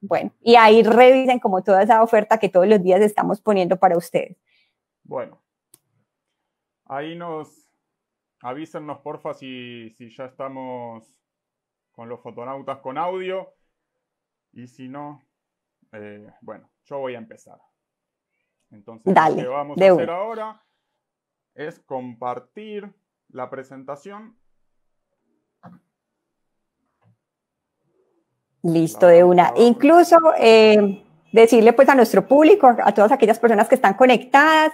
Bueno, y ahí revisen como toda esa oferta que todos los días estamos poniendo para ustedes. Bueno, ahí nos avísennos porfa si, si ya estamos con los fotonautas con audio y si no, eh, bueno, yo voy a empezar. Entonces, lo que vamos a hacer ahora es compartir la presentación Listo, de una. Ah, Incluso eh, decirle pues a nuestro público, a todas aquellas personas que están conectadas,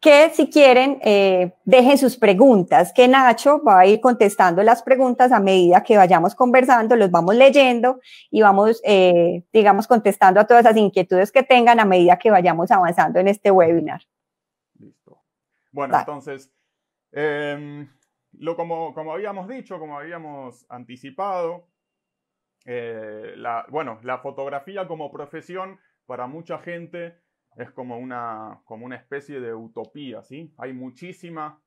que si quieren eh, dejen sus preguntas, que Nacho va a ir contestando las preguntas a medida que vayamos conversando, los vamos leyendo y vamos, eh, digamos, contestando a todas esas inquietudes que tengan a medida que vayamos avanzando en este webinar. Listo. Bueno, entonces, em, lo como, como habíamos dicho, como habíamos anticipado, eh, bueno, la fotografía como profesión para mucha gente es como una, como una especie de utopía, ¿sí? Hay muchísima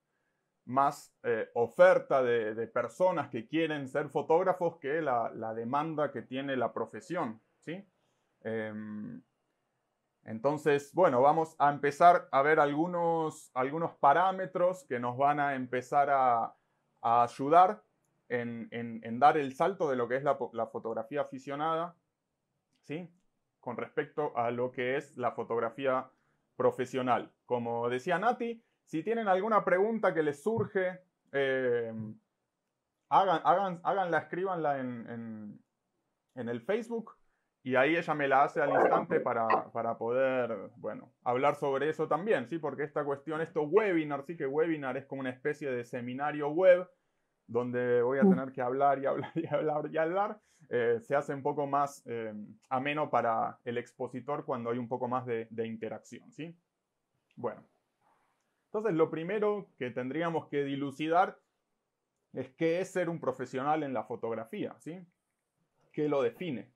más eh, oferta de, personas que quieren ser fotógrafos que la, demanda que tiene la profesión, ¿sí? Em, entonces, bueno, vamos a empezar a ver algunos, algunos parámetros que nos van a empezar a, a ayudar en, dar el salto de lo que es la, fotografía aficionada, ¿sí? Con respecto a lo que es la fotografía profesional. Como decía Nati, si tienen alguna pregunta que les surge, eh, hagan, hagan, háganla, escríbanla en, en, el Facebook y ahí ella me la hace al instante para, para, poder, bueno, hablar sobre eso también, ¿sí? Porque esta cuestión, esto webinar, sí que webinar es como una especie de seminario web donde voy a tener que hablar y hablar y hablar y hablar, eh, se hace un poco más eh, ameno para el expositor cuando hay un poco más de, interacción, ¿sí? Bueno, entonces lo primero que tendríamos que dilucidar es qué es ser un profesional en la fotografía, ¿sí? ¿Qué lo define?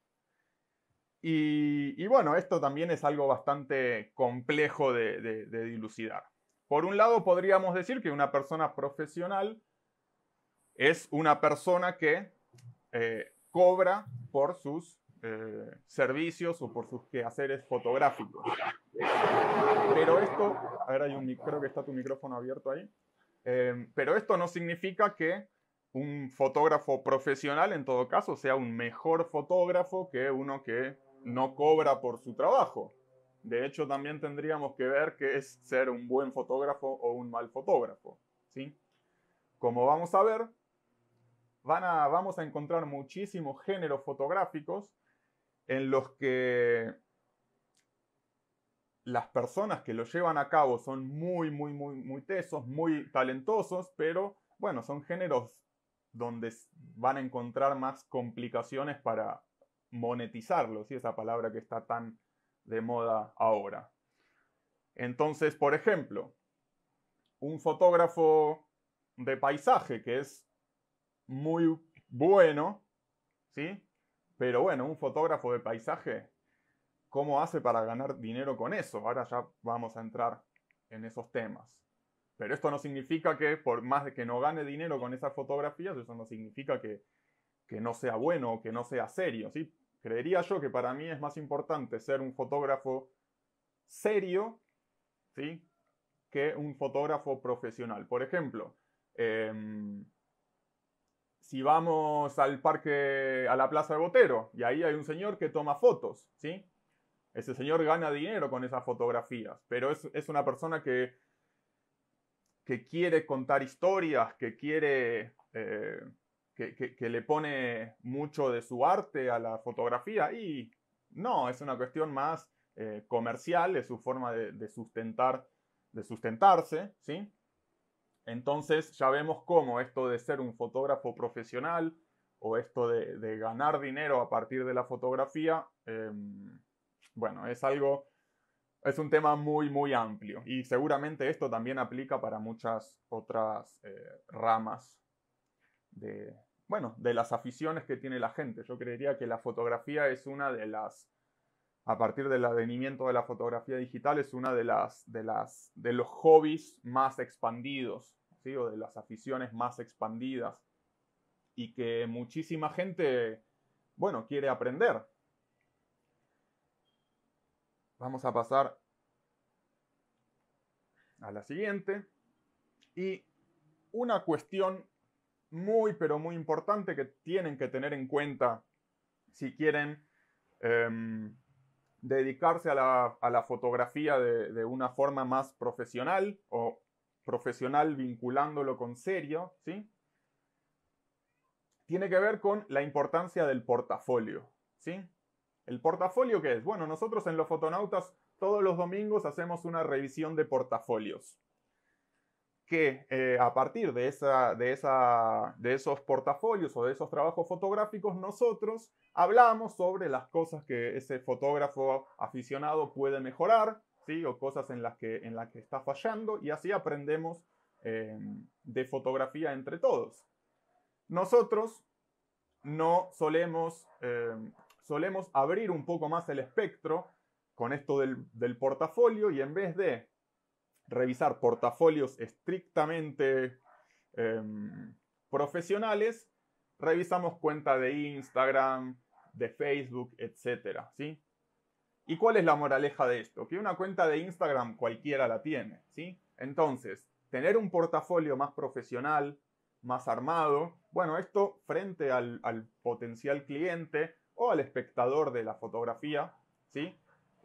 Y, bueno, esto también es algo bastante complejo de dilucidar. Por un lado, podríamos decir que una persona profesional es una persona que eh, cobra por sus eh, servicios o por sus quehaceres fotográficos. Pero esto, a ver, creo que está tu micrófono abierto ahí. Em, pero esto no significa que un fotógrafo profesional, en todo caso, sea un mejor fotógrafo que uno que no cobra por su trabajo. De hecho, también tendríamos que ver qué es ser un buen fotógrafo o un mal fotógrafo. ¿sí? Como vamos a ver, a, vamos a encontrar muchísimos géneros fotográficos en los que las personas que lo llevan a cabo son muy, muy, muy, muy tesos, muy talentosos, pero bueno, son géneros donde van a encontrar más complicaciones para monetizarlo ¿sí? esa palabra que está tan de moda ahora. Entonces, por ejemplo, un fotógrafo de paisaje que es muy bueno, ¿sí? Pero bueno, un fotógrafo de paisaje, ¿cómo hace para ganar dinero con eso? Ahora ya vamos a entrar en esos temas. Pero esto no significa que, por más que no gane dinero con esas fotografías, eso no significa que, no sea bueno o que no sea serio, ¿sí? Creería yo que para mí es más importante ser un fotógrafo serio, ¿sí? Que un fotógrafo profesional. Por ejemplo, em, si vamos al parque, a la plaza de Botero, y ahí hay un señor que toma fotos, ¿sí? Ese señor gana dinero con esas fotografías, pero es, una persona que, que quiere contar historias, que quiere... Eh, que, le pone mucho de su arte a la fotografía y no, es una cuestión más eh, comercial, es su forma de, de, sustentar, de sustentarse, ¿sí? Entonces ya vemos cómo esto de ser un fotógrafo profesional o esto de, ganar dinero a partir de la fotografía, em, bueno, es algo, es un tema muy, muy amplio y seguramente esto también aplica para muchas otras eh, ramas de, bueno, de las aficiones que tiene la gente. Yo creería que la fotografía es una de las a partir del advenimiento de la fotografía digital es una de las, de las de los hobbies más expandidos, ¿sí? o de las aficiones más expandidas y que muchísima gente bueno, quiere aprender. Vamos a pasar a la siguiente y una cuestión muy pero muy importante que tienen que tener en cuenta si quieren em, dedicarse a la, fotografía de, de, una forma más profesional o profesional vinculándolo con serio, ¿sí? Tiene que ver con la importancia del portafolio, ¿sí? ¿El portafolio qué es? Bueno, nosotros en los fotonautas todos los domingos hacemos una revisión de portafolios que eh, a partir de, esa, de, esa, de esos portafolios o de esos trabajos fotográficos nosotros hablamos sobre las cosas que ese fotógrafo aficionado puede mejorar, ¿sí? o cosas en las que, en las que está fallando y así aprendemos eh, de fotografía entre todos. Nosotros no solemos, eh, solemos abrir un poco más el espectro con esto del portafolio y en vez de revisar portafolios estrictamente em, profesionales, revisamos cuenta de Instagram, de Facebook, etc. ¿sí? ¿Y cuál es la moraleja de esto? Que una cuenta de Instagram cualquiera la tiene. ¿sí? Entonces, tener un portafolio más profesional, más armado, bueno, esto frente al, al potencial cliente o al espectador de la fotografía, ¿sí?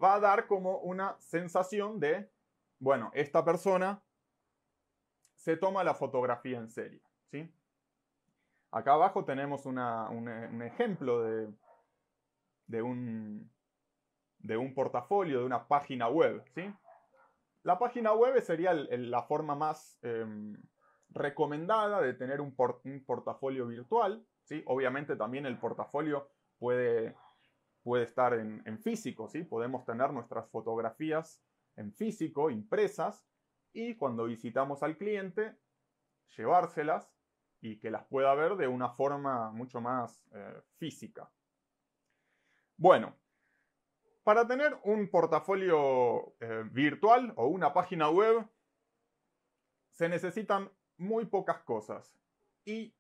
va a dar como una sensación de bueno, esta persona se toma la fotografía en serie. ¿sí? Acá abajo tenemos eh, un, ejemplo de, un, portafolio, de una página web. ¿sí? La página web sería la forma más em, recomendada de tener un, portafolio virtual. ¿sí? Obviamente también el portafolio puede, estar en, en físico. ¿sí? Podemos tener nuestras fotografías en físico, impresas, y cuando visitamos al cliente, llevárselas y que las pueda ver de una forma mucho más eh, física. Bueno, para tener un portafolio eh, virtual o una página web, se necesitan muy pocas cosas y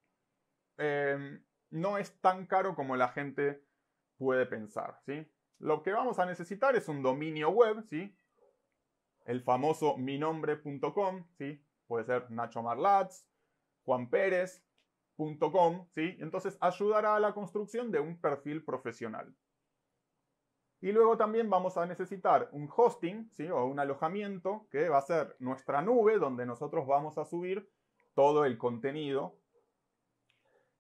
em, no es tan caro como la gente puede pensar. ¿sí? Lo que vamos a necesitar es un dominio web, ¿sí? el famoso minombre.com, ¿sí? Puede ser Nacho Marlatz, Juan ¿sí? Entonces ayudará a la construcción de un perfil profesional. Y luego también vamos a necesitar un hosting ¿sí? o un alojamiento que va a ser nuestra nube donde nosotros vamos a subir todo el contenido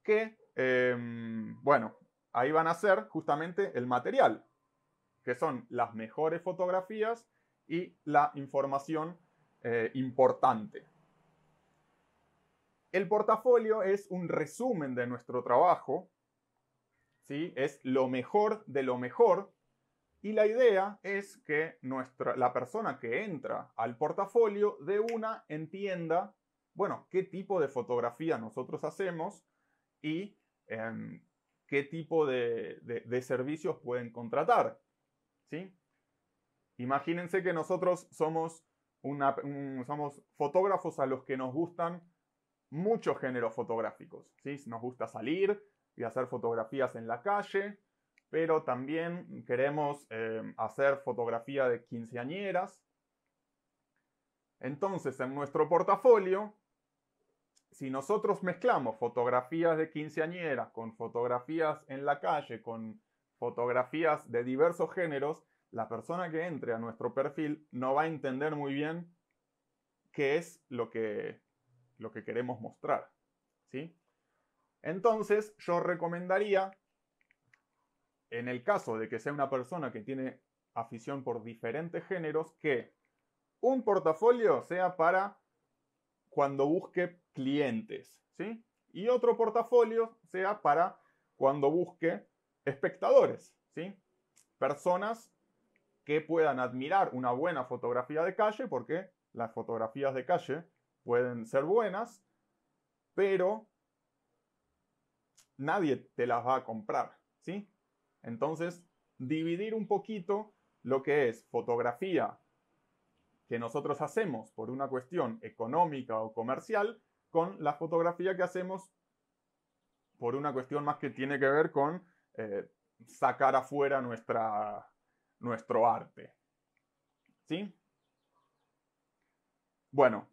que, em, bueno, ahí van a ser justamente el material, que son las mejores fotografías y la información eh, importante. El portafolio es un resumen de nuestro trabajo, ¿sí? es lo mejor de lo mejor, y la idea es que nuestra, la persona que entra al portafolio de una entienda, bueno, qué tipo de fotografía nosotros hacemos y em, qué tipo de, de, servicios pueden contratar. ¿sí? Imagínense que nosotros somos, fotógrafos a los que nos gustan muchos géneros fotográficos. ¿sí? Nos gusta salir y hacer fotografías en la calle, pero también queremos eh, hacer fotografía de quinceañeras. Entonces, en nuestro portafolio, si nosotros mezclamos fotografías de quinceañeras con fotografías en la calle, con fotografías de diversos géneros, la persona que entre a nuestro perfil no va a entender muy bien qué es lo que, lo que queremos mostrar. ¿sí? Entonces, yo recomendaría, en el caso de que sea una persona que tiene afición por diferentes géneros, que un portafolio sea para cuando busque clientes, ¿sí? Y otro portafolio sea para cuando busque espectadores, ¿sí? Personas que puedan admirar una buena fotografía de calle, porque las fotografías de calle pueden ser buenas, pero nadie te las va a comprar, ¿sí? Entonces, dividir un poquito lo que es fotografía que nosotros hacemos por una cuestión económica o comercial con la fotografía que hacemos por una cuestión más que tiene que ver con eh, sacar afuera nuestra nuestro arte. ¿Sí? Bueno,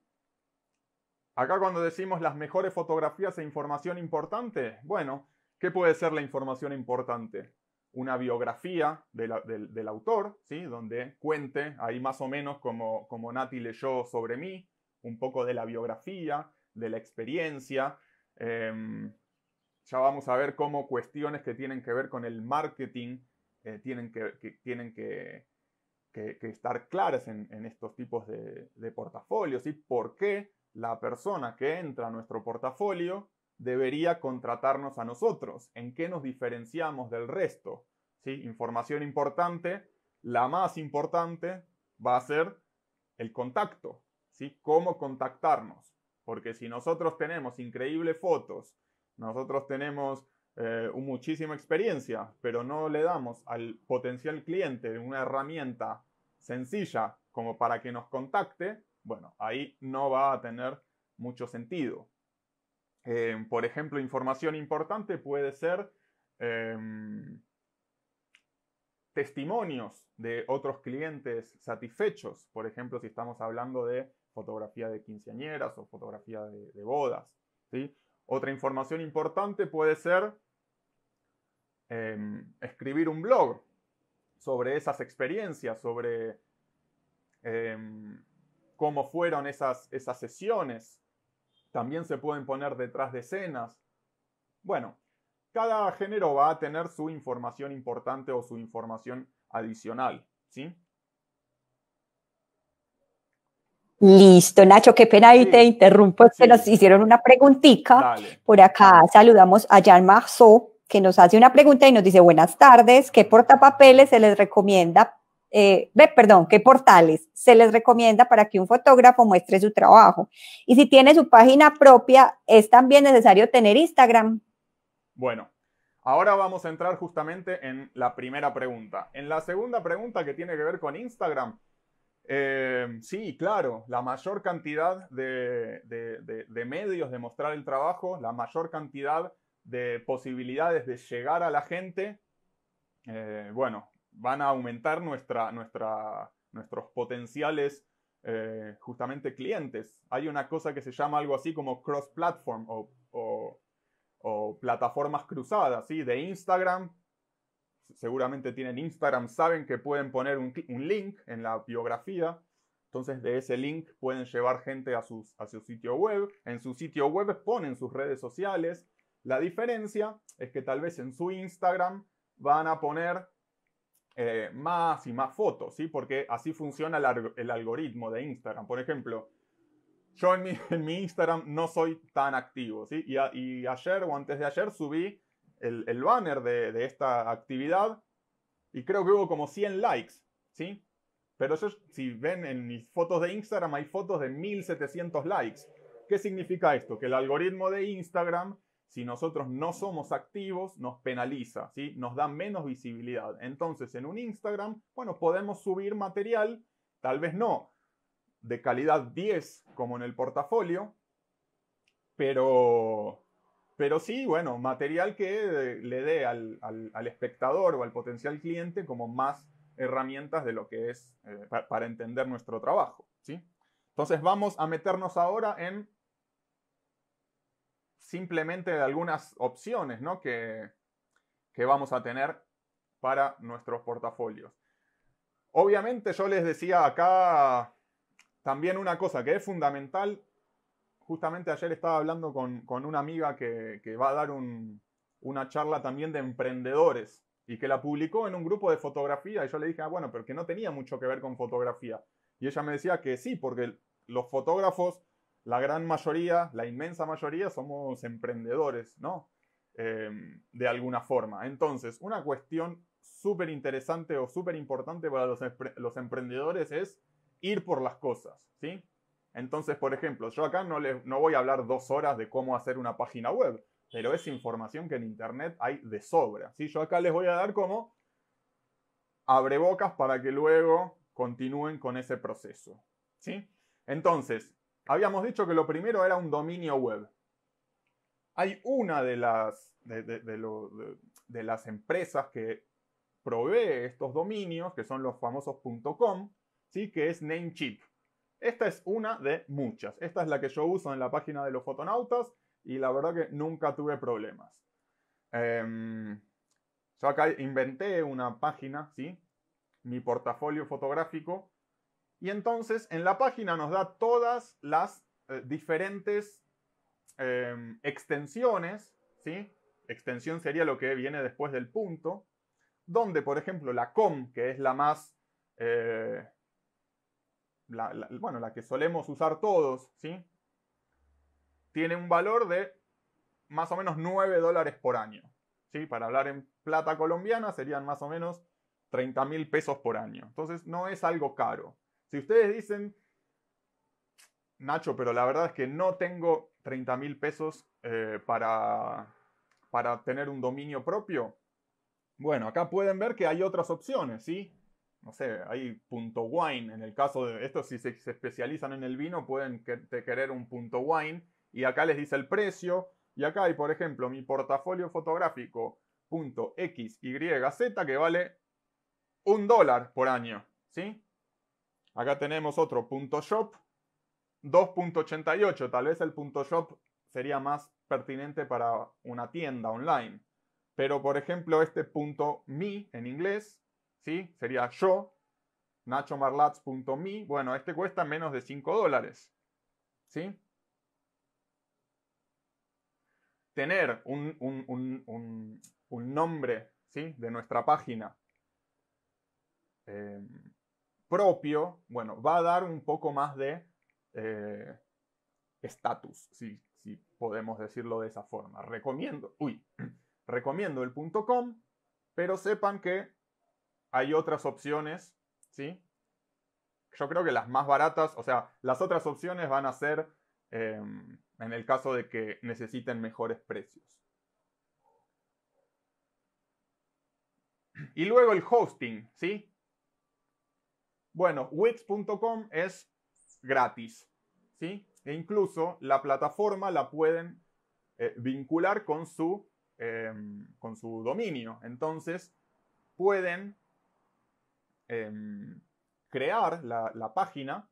acá cuando decimos las mejores fotografías e información importante, bueno, ¿qué puede ser la información importante? Una biografía del, autor, ¿sí? donde cuente ahí más o menos como, como Nati leyó sobre mí, un poco de la biografía, de la experiencia. Em, ya vamos a ver cómo cuestiones que tienen que ver con el marketing eh, tienen, que, tienen que, estar claras en, estos tipos de, de, portafolios y por qué la persona que entra a nuestro portafolio debería contratarnos a nosotros, en qué nos diferenciamos del resto. ¿Sí? Información importante, la más importante va a ser el contacto, ¿sí? cómo contactarnos, porque si nosotros tenemos increíbles fotos, nosotros tenemos eh, muchísima experiencia, pero no le damos al potencial cliente una herramienta sencilla como para que nos contacte, bueno, ahí no va a tener mucho sentido. Eh, por ejemplo, información importante puede ser em, testimonios de otros clientes satisfechos. Por ejemplo, si estamos hablando de fotografía de quinceañeras o fotografía de, bodas. Otra información importante puede ser Em, escribir un blog sobre esas experiencias, sobre em, cómo fueron esas, esas sesiones. También se pueden poner detrás de escenas. Bueno, cada género va a tener su información importante o su información adicional, ¿sí? Listo, Nacho, qué pena ahí te interrumpo, se nos hicieron una preguntita Por acá saludamos a Jan Marceau, que nos hace una pregunta y nos dice, buenas tardes, ¿qué portapapeles se les recomienda? Eh, perdón, ¿qué portales se les recomienda para que un fotógrafo muestre su trabajo? Y si tiene su página propia, ¿es también necesario tener Instagram? Bueno, ahora vamos a entrar justamente en la primera pregunta. En la segunda pregunta que tiene que ver con Instagram, eh, sí, claro, la mayor cantidad de, de medios de mostrar el trabajo, la mayor cantidad de posibilidades de llegar a la gente, eh, bueno, van a aumentar nuestra, nuestra, nuestros potenciales eh, justamente clientes. Hay una cosa que se llama algo así como cross-platform o, plataformas cruzadas, De Instagram, seguramente tienen Instagram, saben que pueden poner un, link en la biografía. Entonces de ese link pueden llevar gente a, sus, a su sitio web. En su sitio web ponen sus redes sociales la diferencia es que tal vez en su Instagram van a poner eh, más y más fotos, ¿sí? Porque así funciona el, algoritmo de Instagram. Por ejemplo, yo en mi, en mi, Instagram no soy tan activo, ¿sí? Y, ayer o antes de ayer subí el, banner de, de, esta actividad y creo que hubo como 100 likes, ¿sí? Pero si ven en mis fotos de Instagram hay fotos de 1700 likes. ¿Qué significa esto? Que el algoritmo de Instagram si nosotros no somos activos, nos penaliza, ¿sí? nos da menos visibilidad. Entonces, en un Instagram, bueno, podemos subir material, tal vez no de calidad 10 como en el portafolio, pero, pero sí, bueno, material que le dé al, espectador o al potencial cliente como más herramientas de lo que es eh, para entender nuestro trabajo. ¿sí? Entonces vamos a meternos ahora en simplemente de algunas opciones ¿no? que, vamos a tener para nuestros portafolios. Obviamente yo les decía acá también una cosa que es fundamental. Justamente ayer estaba hablando con, una amiga que, va a dar una charla también de emprendedores y que la publicó en un grupo de fotografía y yo le dije, ah, bueno, pero que no tenía mucho que ver con fotografía. Y ella me decía que sí, porque los fotógrafos la gran mayoría, la inmensa mayoría, somos emprendedores, ¿no? Em, de alguna forma. Entonces, una cuestión súper interesante o súper importante para los, emprendedores es ir por las cosas, ¿sí? Entonces, por ejemplo, yo acá no, les, no voy a hablar dos horas de cómo hacer una página web, pero es información que en Internet hay de sobra, ¿sí? Yo acá les voy a dar como abrebocas para que luego continúen con ese proceso, ¿sí? Entonces, habíamos dicho que lo primero era un dominio web. Hay una de las, de, las empresas que provee estos dominios, que son los famosos .com, ¿sí? que es Namecheap. Esta es una de muchas. Esta es la que yo uso en la página de los fotonautas y la verdad que nunca tuve problemas. Em, yo acá inventé una página, ¿sí? mi portafolio fotográfico, y entonces en la página nos da todas las eh, diferentes em, extensiones, ¿sí? Extensión sería lo que viene después del punto, donde por ejemplo la com, que es la más, eh, bueno, la que solemos usar todos, ¿sí? Tiene un valor de más o menos 9 dólares por año, ¿sí? Para hablar en plata colombiana serían más o menos 30 mil pesos por año. Entonces no es algo caro. Si ustedes dicen, Nacho, pero la verdad es que no tengo 30 mil pesos eh, para, para tener un dominio propio, bueno, acá pueden ver que hay otras opciones, ¿sí? No sé, hay wine, en el caso de estos, si se, especializan en el vino, pueden querer un punto wine, y acá les dice el precio, y acá hay, por ejemplo, mi portafolio fotográfico, XYZ, que vale un dólar por año, ¿sí? Acá tenemos otro punto .shop, 2.88, tal vez el punto .shop sería más pertinente para una tienda online. Pero por ejemplo, este punto .me en inglés, ¿sí? Sería yo, nachomarlatz.me, bueno, este cuesta menos de 5 dólares, ¿sí? Tener un, nombre, ¿sí? De nuestra página. Eh, propio, bueno, va a dar un poco más de eh, estatus, si, podemos decirlo de esa forma. Recomiendo, uy, recomiendo el .com, pero sepan que hay otras opciones, ¿sí? Yo creo que las más baratas, o sea, las otras opciones van a ser eh, en el caso de que necesiten mejores precios. Y luego el hosting, ¿sí? Bueno, Wix.com es gratis, ¿sí? E incluso la plataforma la pueden eh, vincular con su, em, con su dominio. Entonces, pueden em, crear la, página,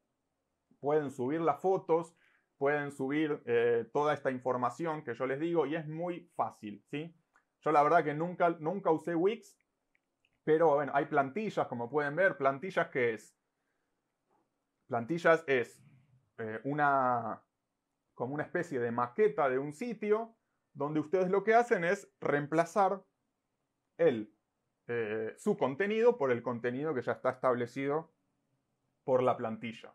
pueden subir las fotos, pueden subir eh, toda esta información que yo les digo y es muy fácil, ¿sí? Yo la verdad que nunca, nunca usé Wix, pero bueno, hay plantillas, como pueden ver, plantillas que es. Plantillas es eh, una. como una especie de maqueta de un sitio donde ustedes lo que hacen es reemplazar el, eh, su contenido por el contenido que ya está establecido por la plantilla.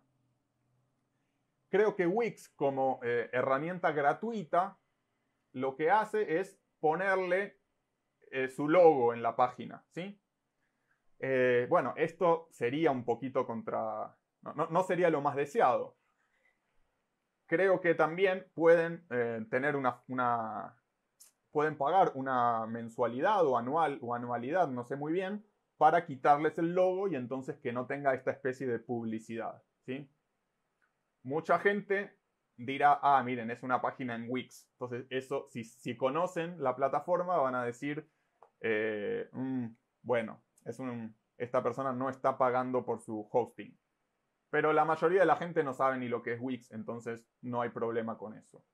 Creo que Wix como eh, herramienta gratuita lo que hace es ponerle su logo en la página, ¿sí? Eh, bueno, esto sería un poquito contra... No, sería lo más deseado. Creo que también pueden eh, tener una, pueden pagar una mensualidad o anual o anualidad, no sé muy bien, para quitarles el logo y entonces que no tenga esta especie de publicidad, ¿sí? Mucha gente dirá, ah, miren, es una página en Wix. Entonces, eso, si, conocen la plataforma, van a decir, eh, mm, bueno, un, esta persona no está pagando por su hosting. Pero la mayoría de la gente no sabe ni lo que es Wix, entonces no hay problema con eso.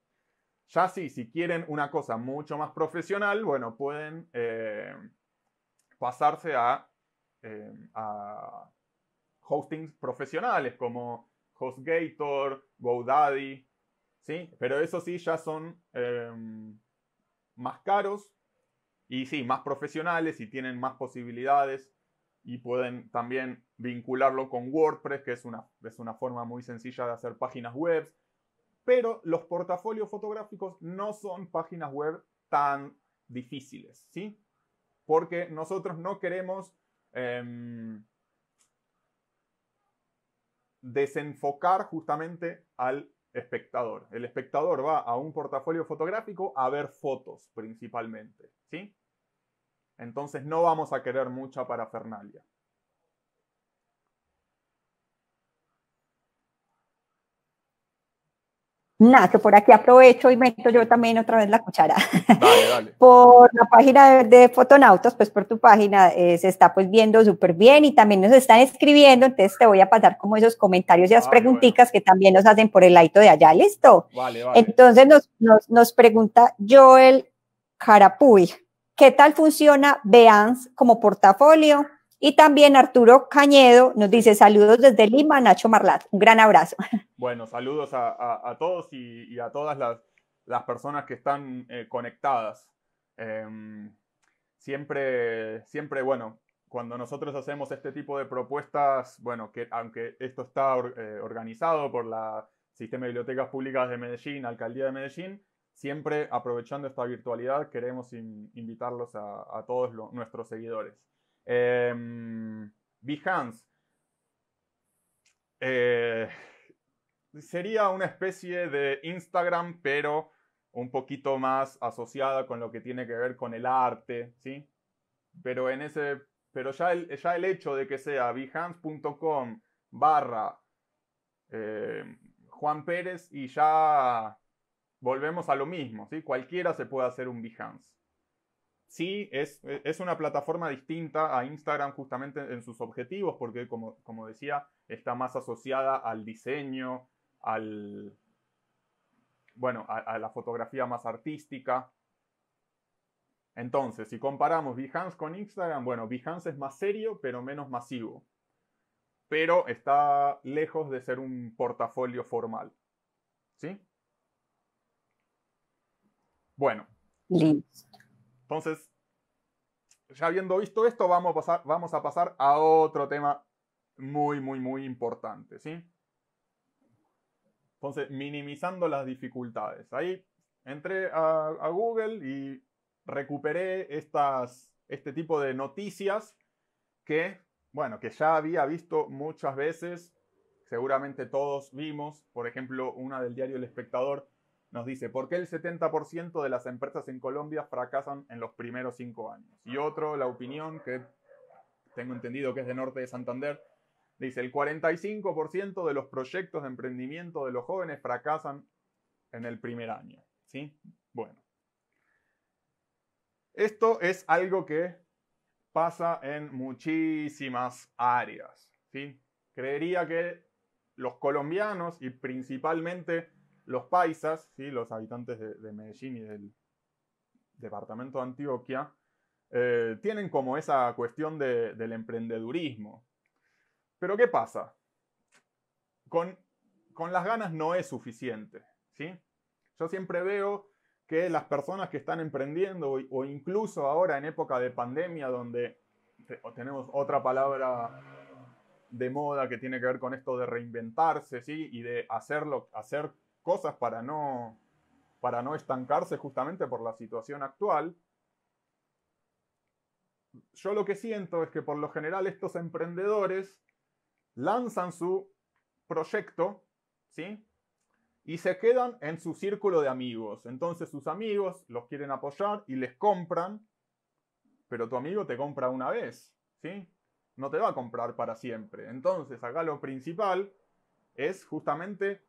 Ya sí, si quieren una cosa mucho más profesional, bueno, pueden eh, pasarse eh, a, hostings profesionales como HostGator, GoDaddy, ¿sí? Pero eso sí, ya son eh, más caros y sí, más profesionales y tienen más posibilidades y pueden también vincularlo con WordPress, que es una, es una forma muy sencilla de hacer páginas web. Pero los portafolios fotográficos no son páginas web tan difíciles, ¿sí? Porque nosotros no queremos em, desenfocar justamente al espectador. El espectador va a un portafolio fotográfico a ver fotos principalmente, ¿sí? Entonces no vamos a querer mucha parafernalia. Nada, que por aquí aprovecho y meto yo también otra vez la cuchara. Dale, dale. por la página de, de, pues por tu página eh, se está pues viendo súper bien y también nos están escribiendo, entonces te voy a pasar como esos comentarios y las preguntitas que también nos hacen por el laito de allá, ¿listo? Vale, vale. Entonces nos, pregunta Joel Carapuy qué tal funciona Beans como portafolio. Y también Arturo Cañedo nos dice saludos desde Lima, Nacho Marlat. Un gran abrazo. Bueno, saludos a, todos y, a todas las, personas que están eh, conectadas. Em, siempre, siempre, bueno, cuando nosotros hacemos este tipo de propuestas, bueno, que aunque esto está eh, organizado por la Sistema de Bibliotecas Públicas de Medellín, Alcaldía de Medellín, siempre aprovechando esta virtualidad, queremos invitarlos a, todos nuestros seguidores. Em, eh, Behance. sería una especie de Instagram, pero un poquito más asociada con lo que tiene que ver con el arte, ¿sí? Pero en ese. Pero ya el, hecho de que sea behance.com barra eh, Juan Pérez y ya volvemos a lo mismo, ¿sí? Cualquiera se puede hacer un Behance. Sí, es, una plataforma distinta a Instagram justamente en sus objetivos, porque como, como decía, está más asociada al diseño, al, bueno, a, a, la fotografía más artística. Entonces, si comparamos Behance con Instagram, bueno, Behance es más serio, pero menos masivo. Pero está lejos de ser un portafolio formal. ¿Sí? Bueno. Entonces, ya habiendo visto esto, vamos a pasar, a, otro tema muy, muy, muy importante, ¿sí? Entonces, minimizando las dificultades. Ahí entré a, Google y recuperé estas, este tipo de noticias que, bueno, que ya había visto muchas veces, seguramente todos vimos, por ejemplo, una del diario El Espectador nos dice, ¿por qué el 70% de las empresas en Colombia fracasan en los primeros cinco años? Y otro, la opinión, que tengo entendido que es de Norte de Santander, dice, el 45% de los proyectos de emprendimiento de los jóvenes fracasan en el primer año. ¿Sí? Bueno. Esto es algo que pasa en muchísimas áreas. ¿sí? Creería que los colombianos y principalmente los paisas, ¿sí? los habitantes de, Medellín y del departamento de Antioquia, eh, tienen como esa cuestión del emprendedurismo. Pero ¿qué pasa? Con, con las ganas no es suficiente. ¿sí? Yo siempre veo que las personas que están emprendiendo, o, incluso ahora en época de pandemia, donde tenemos otra palabra de moda que tiene que ver con esto de reinventarse ¿sí? y de hacerlo, hacer cosas para no, para no estancarse justamente por la situación actual. Yo lo que siento es que por lo general estos emprendedores lanzan su proyecto, ¿sí? Y se quedan en su círculo de amigos. Entonces sus amigos los quieren apoyar y les compran, pero tu amigo te compra una vez, ¿sí? No te va a comprar para siempre. Entonces acá lo principal es justamente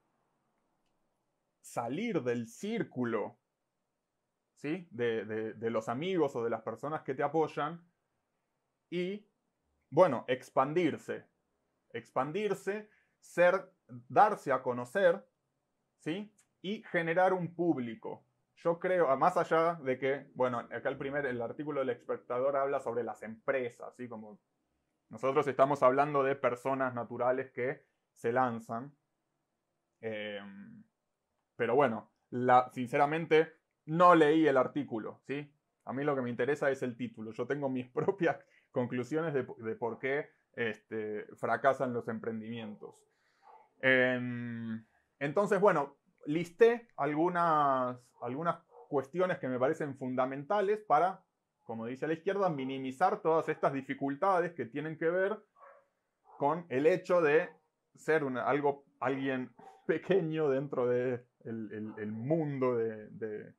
salir del círculo ¿sí? de, los amigos o de las personas que te apoyan y, bueno, expandirse. Expandirse, ser, darse a conocer, ¿sí? Y generar un público. Yo creo, más allá de que, bueno, acá el primer, el artículo del espectador habla sobre las empresas, ¿sí? Como nosotros estamos hablando de personas naturales que se lanzan. Em, pero bueno, sinceramente no leí el artículo, ¿sí? A mí lo que me interesa es el título. Yo tengo mis propias conclusiones de, por qué este, fracasan los emprendimientos. Em, entonces, bueno, listé algunas, algunas cuestiones que me parecen fundamentales para, como dice la izquierda, minimizar todas estas dificultades que tienen que ver con el hecho de ser algo, alguien pequeño dentro de el, mundo de,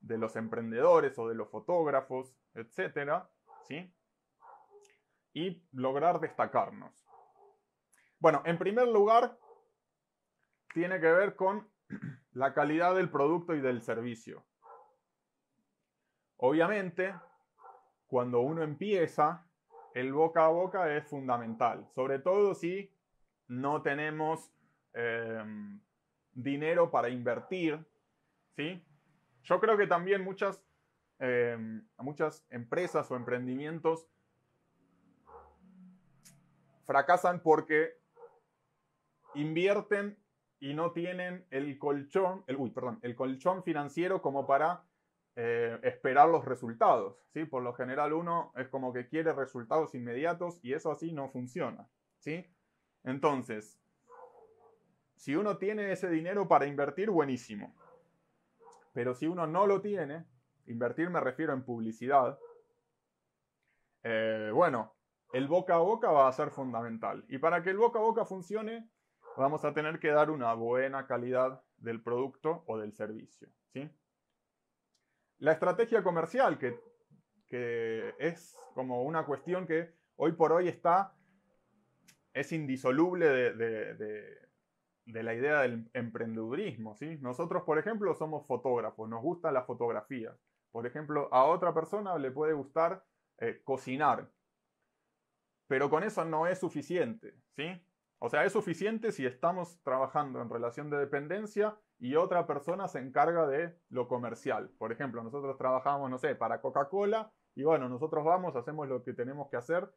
los emprendedores o de los fotógrafos, etcétera, ¿sí? Y lograr destacarnos. Bueno, en primer lugar, tiene que ver con la calidad del producto y del servicio. Obviamente, cuando uno empieza, el boca a boca es fundamental, sobre todo si no tenemos em, dinero para invertir, ¿sí? Yo creo que también muchas, eh, muchas empresas o emprendimientos fracasan porque invierten y no tienen el colchón, el, el colchón financiero como para eh, esperar los resultados. ¿sí? Por lo general uno es como que quiere resultados inmediatos y eso así no funciona. ¿sí? Entonces, si uno tiene ese dinero para invertir, buenísimo. Pero si uno no lo tiene, invertir me refiero en publicidad, eh, bueno, el boca a boca va a ser fundamental. Y para que el boca a boca funcione, vamos a tener que dar una buena calidad del producto o del servicio. ¿sí? La estrategia comercial, que, es como una cuestión que hoy por hoy está, es indisoluble de, de la idea del emprendedurismo. ¿sí? Nosotros, por ejemplo, somos fotógrafos, nos gusta la fotografía. Por ejemplo, a otra persona le puede gustar eh, cocinar, pero con eso no es suficiente. ¿sí? O sea, es suficiente si estamos trabajando en relación de dependencia y otra persona se encarga de lo comercial. Por ejemplo, nosotros trabajamos, no sé, para Coca-Cola y bueno, nosotros vamos, hacemos lo que tenemos que hacer,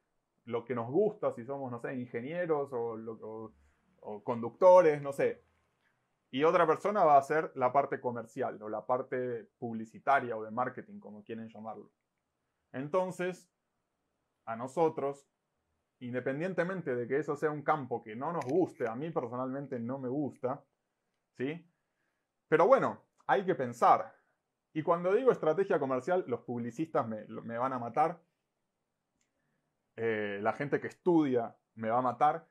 lo que nos gusta, si somos, no sé, ingenieros o, que o conductores, no sé. Y otra persona va a hacer la parte comercial o la parte publicitaria o de marketing, como quieren llamarlo. Entonces, a nosotros, independientemente de que eso sea un campo que no nos guste, a mí personalmente no me gusta, ¿sí? Pero bueno, hay que pensar. Y cuando digo estrategia comercial, los publicistas me, van a matar, eh, la gente que estudia me va a matar,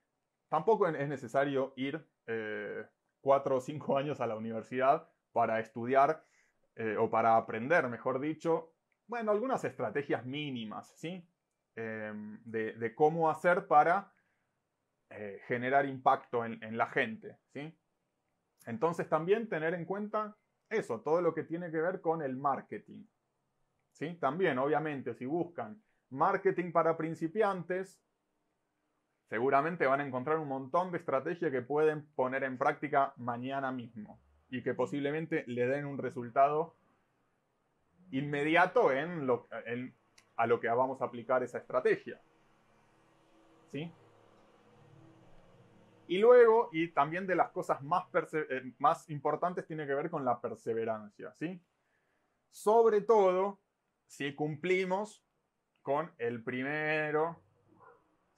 tampoco es necesario ir eh, cuatro o cinco años a la universidad para estudiar eh, o para aprender, mejor dicho, bueno, algunas estrategias mínimas, ¿sí? Em, de, cómo hacer para eh, generar impacto en, en, la gente, ¿sí? Entonces también tener en cuenta eso, todo lo que tiene que ver con el marketing, ¿sí? También, obviamente, si buscan marketing para principiantes, seguramente van a encontrar un montón de estrategias que pueden poner en práctica mañana mismo y que posiblemente le den un resultado inmediato en lo, a lo que vamos a aplicar esa estrategia. ¿Sí? Y luego, y también de las cosas más, eh, más importantes, tiene que ver con la perseverancia. ¿sí? Sobre todo si cumplimos con el primero,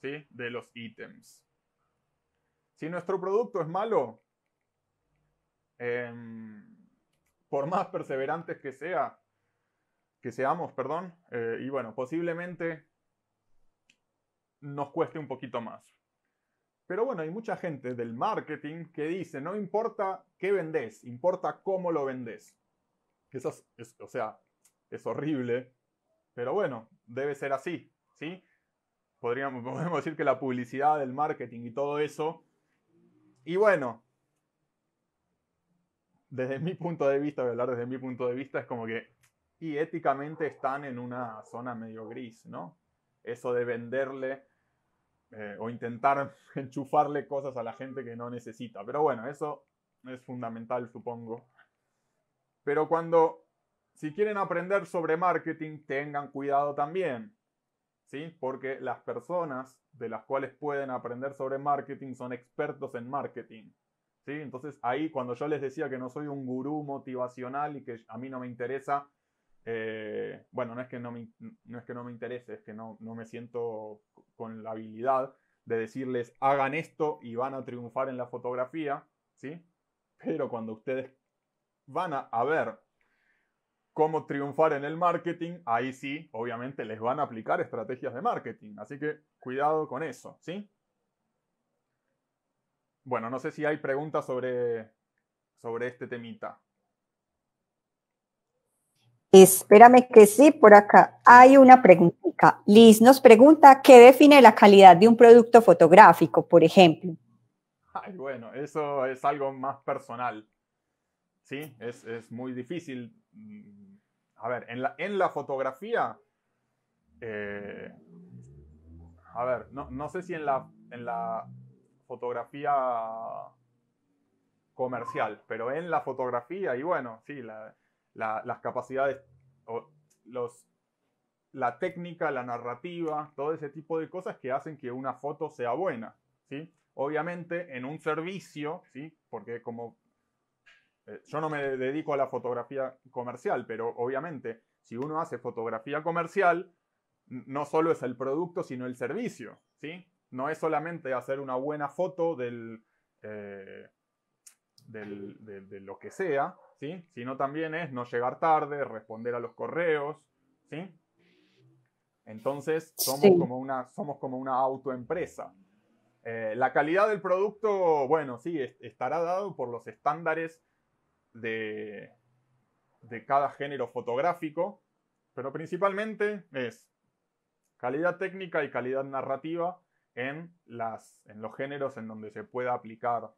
¿sí? de los ítems. Si nuestro producto es malo, em, por más perseverantes que sea, que seamos, perdón, eh, y bueno, posiblemente nos cueste un poquito más. Pero bueno, hay mucha gente del marketing que dice, no importa qué vendés, importa cómo lo vendés. Eso es, o sea, es horrible, pero bueno, debe ser así, ¿sí? podríamos podemos decir que la publicidad, el marketing y todo eso. Y bueno, desde mi punto de vista, voy a hablar desde mi punto de vista, es como que, y éticamente están en una zona medio gris, ¿no? Eso de venderle eh, o intentar enchufarle cosas a la gente que no necesita. Pero bueno, eso es fundamental, supongo. Pero cuando, si quieren aprender sobre marketing, tengan cuidado también. Porque las personas de las cuales pueden aprender sobre marketing son expertos en marketing. ¿sí? Entonces ahí cuando yo les decía que no soy un gurú motivacional y que a mí no me interesa, eh, bueno, no es, que no, me, no es que no me interese, es que no, no me siento con la habilidad de decirles hagan esto y van a triunfar en la fotografía, ¿sí? Pero cuando ustedes van a ver cómo triunfar en el marketing, ahí sí, obviamente les van a aplicar estrategias de marketing. Así que cuidado con eso, ¿sí? Bueno, no sé si hay preguntas sobre, sobre este temita. Espérame que sí, por acá hay una preguntita. Liz nos pregunta, ¿qué define la calidad de un producto fotográfico, por ejemplo? Ay, bueno, eso es algo más personal. Sí, es, es muy difícil mm, a ver, en la, en la fotografía, eh, a ver, no, sé si en la, en la fotografía comercial, pero en la fotografía, y bueno, sí, las capacidades, los, la técnica, la narrativa, todo ese tipo de cosas que hacen que una foto sea buena, ¿sí? Obviamente en un servicio, ¿sí? Porque como eh, yo no me dedico a la fotografía comercial, pero obviamente si uno hace fotografía comercial, no solo es el producto, sino el servicio, ¿sí? No es solamente hacer una buena foto del, eh, del, de, lo que sea, ¿sí? Sino también es no llegar tarde, responder a los correos, ¿sí? Entonces somos, Como, una, somos como una autoempresa. Eh, la calidad del producto, bueno, sí, estará dado por los estándares de, cada género fotográfico, pero principalmente es calidad técnica y calidad narrativa en, las, en los géneros en donde se pueda aplicar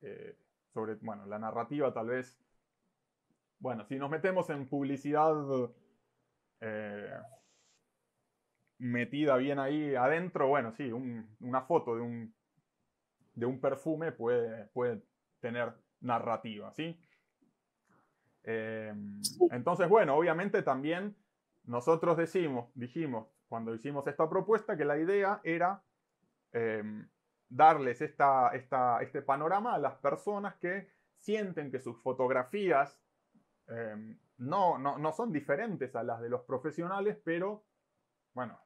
eh, sobre, la narrativa tal vez. Bueno, si nos metemos en publicidad eh, metida bien ahí adentro, bueno, sí, una foto de un, de un perfume puede, puede tener narrativa, em, ¿sí? entonces, bueno, obviamente también nosotros decimos, dijimos cuando hicimos esta propuesta que la idea era em, darles este panorama a las personas que sienten que sus fotografías em, no, no, no son diferentes a las de los profesionales, pero bueno,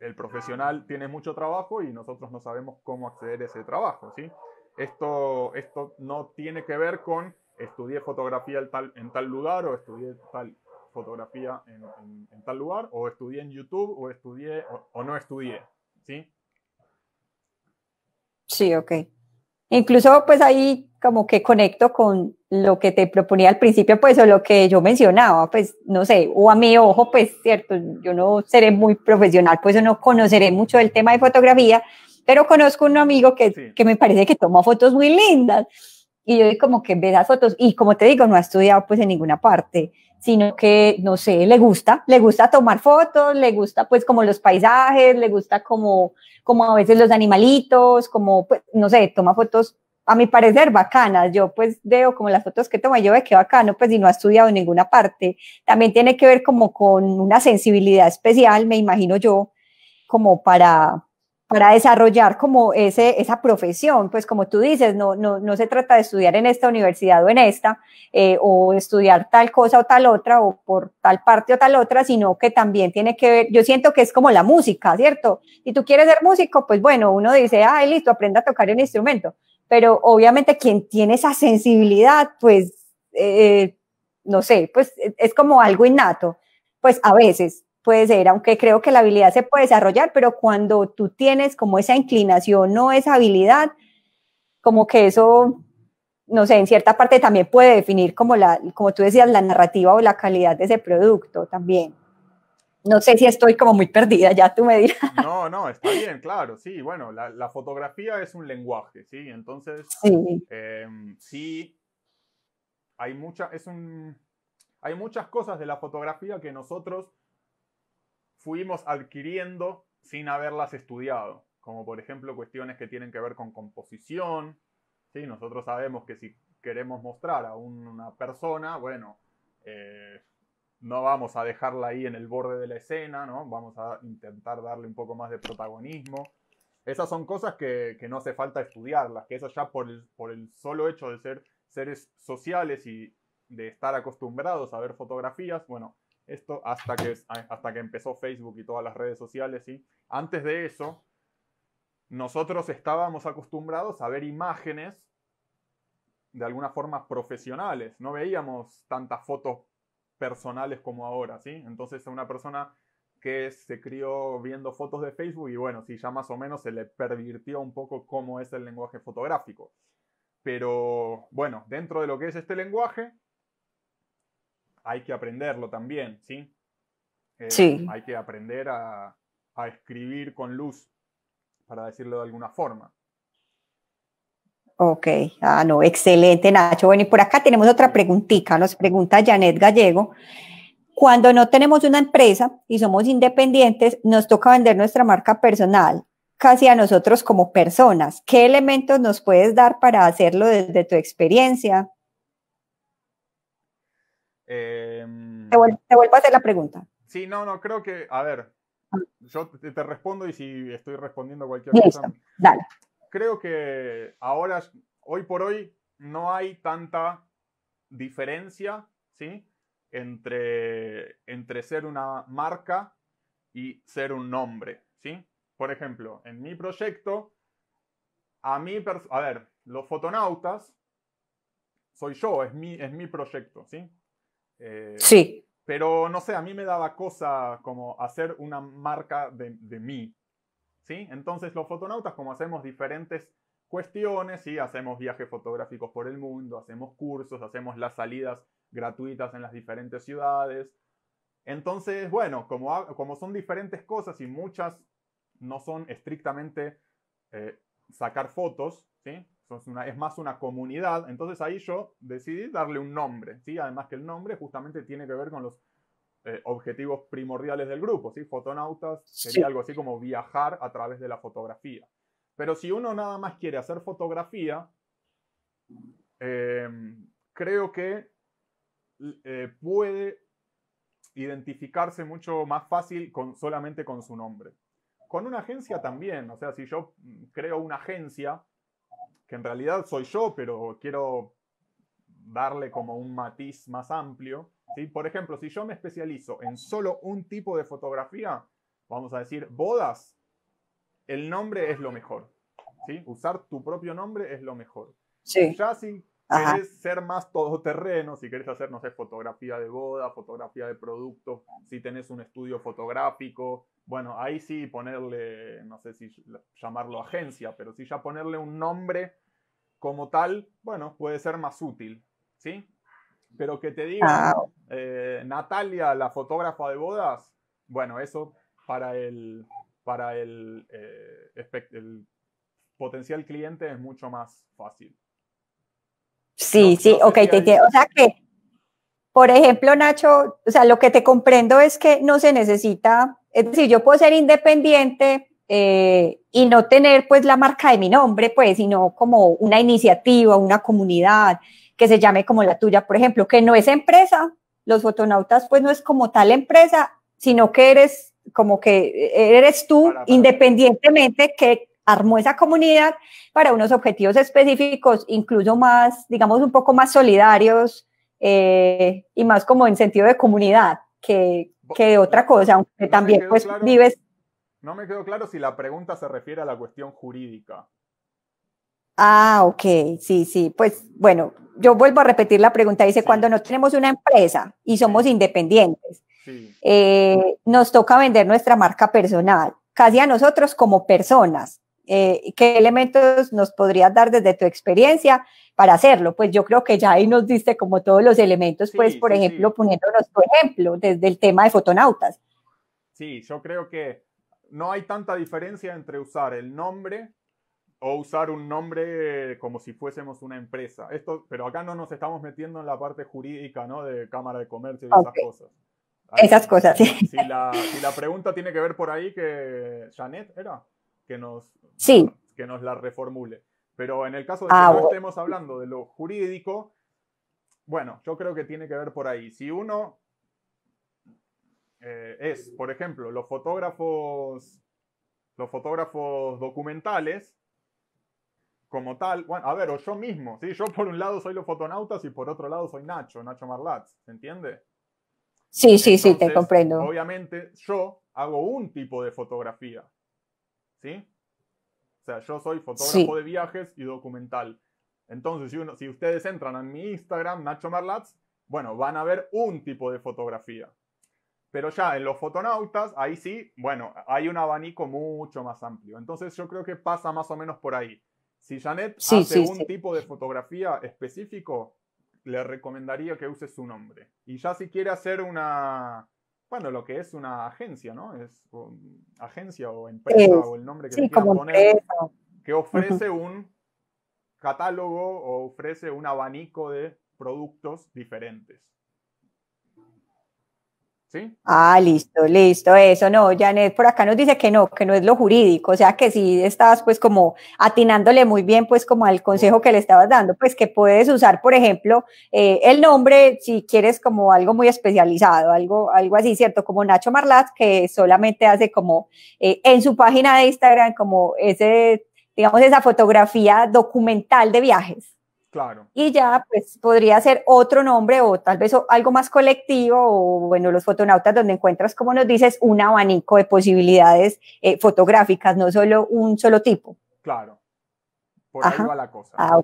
el profesional tiene mucho trabajo y nosotros no sabemos cómo acceder a ese trabajo, ¿sí? esto, esto no tiene que ver con estudié fotografía en tal, en tal lugar o estudié tal fotografía en, en, tal lugar o estudié en YouTube o estudié o, no estudié, ¿sí? Sí, ok. Incluso pues ahí como que conecto con lo que te proponía al principio, pues o lo que yo mencionaba, pues no sé, o a mi ojo, pues cierto, yo no seré muy profesional, pues no conoceré mucho el tema de fotografía, pero conozco un amigo que, me parece que toma fotos muy lindas. Y yo como que ve las fotos y como te digo, no ha estudiado pues en ninguna parte, sino que, no sé, le gusta, le gusta tomar fotos, le gusta pues como los paisajes, le gusta como, como a veces los animalitos, como, pues, no sé, toma fotos a mi parecer bacanas. Yo pues veo como las fotos que toma, yo veo que bacano, pues y no ha estudiado en ninguna parte. También tiene que ver como con una sensibilidad especial, me imagino yo, como para, para desarrollar como ese, esa profesión, pues como tú dices, no, no, no se trata de estudiar en esta universidad o en esta, eh, o estudiar tal cosa o tal otra, o por tal parte o tal otra, sino que también tiene que ver, yo siento que es como la música, ¿cierto? Y tú quieres ser músico, pues bueno, uno dice, ah, listo, aprenda a tocar el instrumento, pero obviamente quien tiene esa sensibilidad, pues, eh, no sé, pues es como algo innato, pues a veces, puede ser, aunque creo que la habilidad se puede desarrollar, pero cuando tú tienes como esa inclinación, no esa habilidad, como que eso, no sé, en cierta parte también puede definir como la, como tú decías, la narrativa o la calidad de ese producto también. No sé si estoy como muy perdida, ya tú me dirás. No, no, está bien, claro, sí, bueno, la, fotografía es un lenguaje, ¿sí? Entonces, sí, em, sí hay, mucha, es un, hay muchas cosas de la fotografía que nosotros fuimos adquiriendo sin haberlas estudiado, como por ejemplo cuestiones que tienen que ver con composición. ¿sí? Nosotros sabemos que si queremos mostrar a una persona, bueno, eh, no vamos a dejarla ahí en el borde de la escena, ¿no? Vamos a intentar darle un poco más de protagonismo. Esas son cosas que, no hace falta estudiarlas, que eso ya por el, solo hecho de ser seres sociales y de estar acostumbrados a ver fotografías, bueno, esto hasta que, hasta que empezó Facebook y todas las redes sociales. ¿sí? Antes de eso, nosotros estábamos acostumbrados a ver imágenes de alguna forma profesionales. No veíamos tantas fotos personales como ahora. ¿sí? Entonces una persona que se crió viendo fotos de Facebook y bueno, sí, ya más o menos se le pervirtió un poco cómo es el lenguaje fotográfico. Pero bueno, dentro de lo que es este lenguaje, hay que aprenderlo también, ¿sí? Eh, sí. Hay que aprender a, a escribir con luz, para decirlo de alguna forma. Ok, ah, no, excelente Nacho. Bueno, y por acá tenemos otra preguntita, nos pregunta Janet Gallego. Cuando no tenemos una empresa y somos independientes, nos toca vender nuestra marca personal, casi a nosotros como personas. ¿Qué elementos nos puedes dar para hacerlo desde tu experiencia? Em, te, vuelvo, a hacer la pregunta. Sí, no, no, creo que, a ver, yo te, respondo y si estoy respondiendo cualquier cosa. Dale. Creo que ahora, hoy por hoy, no hay tanta diferencia, ¿sí? Entre, entre ser una marca y ser un nombre, ¿sí? Por ejemplo, en mi proyecto, a mí, a ver, los fotonautas, soy yo, es mi, es mi proyecto, ¿sí? Eh, sí. Pero no sé, a mí me daba cosa como hacer una marca de, mí. ¿Sí? Entonces los fotonautas, como hacemos diferentes cuestiones, ¿sí? hacemos viajes fotográficos por el mundo, hacemos cursos, hacemos las salidas gratuitas en las diferentes ciudades. Entonces, bueno, como, como son diferentes cosas y muchas no son estrictamente eh, sacar fotos, ¿sí? es más una comunidad. Entonces ahí yo decidí darle un nombre, Además que el nombre justamente tiene que ver con los eh, objetivos primordiales del grupo, Fotonautas sería algo así como viajar a través de la fotografía. Pero si uno nada más quiere hacer fotografía, eh, creo que eh, puede identificarse mucho más fácil con, solamente con su nombre. Con una agencia también, o sea, si yo mm, creo una agencia, que en realidad soy yo, pero quiero darle como un matiz más amplio. ¿sí? Por ejemplo, si yo me especializo en solo un tipo de fotografía, vamos a decir bodas, el nombre es lo mejor. ¿sí? Usar tu propio nombre es lo mejor. Ya si quieres ser más todoterreno, si quieres hacer, no sé, fotografía de boda, fotografía de productos, si tenés un estudio fotográfico, bueno, ahí sí ponerle, no sé si llamarlo agencia, pero sí ya ponerle un nombre como tal, bueno, puede ser más útil, ¿sí? Pero que te diga, ah, eh, Natalia, la fotógrafa de bodas, bueno, eso para el, para el, eh, potencial cliente es mucho más fácil. Sí, sí, ok, O sea que, por ejemplo, Nacho, o sea, lo que te comprendo es que no se necesita es decir, yo puedo ser independiente eh, y no tener pues la marca de mi nombre, pues, sino como una iniciativa, una comunidad que se llame como la tuya, por ejemplo, que no es empresa, los fotonautas pues no es como tal empresa, sino que eres como que eh, eres tú independientemente que armó esa comunidad para unos objetivos específicos, incluso más, digamos, un poco más solidarios eh, y más como en sentido de comunidad, que, que otra cosa, aunque también pues vives... No me quedó claro si la pregunta se refiere a la cuestión jurídica. Ah, ok, sí, sí, pues bueno, yo vuelvo a repetir la pregunta, dice, cuando no tenemos una empresa y somos independientes, eh, nos toca vender nuestra marca personal, casi a nosotros como personas, eh, qué elementos nos podrías dar desde tu experiencia para hacerlo. Pues yo creo que ya ahí nos diste como todos los elementos, pues por ejemplo, poniéndonos por ejemplo desde el tema de fotonautas. Sí, yo creo que no hay tanta diferencia entre usar el nombre o usar un nombre como si fuésemos una empresa. Esto, pero acá no nos estamos metiendo en la parte jurídica, ¿no? De Cámara de Comercio y esas cosas. esas cosas, sí. Si la, si la pregunta tiene que ver por ahí, que Janet era que nos, que nos la reformule. Pero en el caso de ah, que no estemos hablando de lo jurídico, bueno, yo creo que tiene que ver por ahí. Si uno eh, es, por ejemplo, los fotógrafos, los fotógrafos documentales, como tal, bueno, a ver, o yo mismo, ¿sí? Yo por un lado soy los fotonautas y por otro lado soy Nacho, Nacho Marlatz, ¿se entiende? Sí, sí, sí, te comprendo. Obviamente yo hago un tipo de fotografía, ¿sí? O sea, yo soy fotógrafo de viajes y documental. Entonces, si, ustedes entran en mi Instagram, Nacho Marlatz, bueno, van a ver un tipo de fotografía. Pero ya en los fotonautas, ahí sí, bueno, hay un abanico mucho más amplio. Entonces yo creo que pasa más o menos por ahí. Si Janet hace un tipo de fotografía específico, le recomendaría que use su nombre. Y ya si quiere hacer una, bueno, lo que es una agencia, ¿no? Es agencia o empresa o el nombre que le quieran poner, que ofrece un catálogo o ofrece un abanico de productos diferentes. Ah, listo, listo, eso no, Janet por acá nos dice que no, que no es lo jurídico, o sea que si estabas pues como atinándole muy bien pues como al consejo que le estabas dando, pues que puedes usar por ejemplo eh, el nombre si quieres como algo muy especializado, algo, algo así, ¿cierto? Como Nacho Marlat que solamente hace como eh, en su página de Instagram como ese, digamos esa fotografía documental de viajes. Claro. Y ya, pues podría ser otro nombre o tal vez algo más colectivo o, bueno, los fotonautas donde encuentras, como nos dices, un abanico de posibilidades eh, fotográficas, no solo un solo tipo. Claro. Por ahí va la cosa. Ah,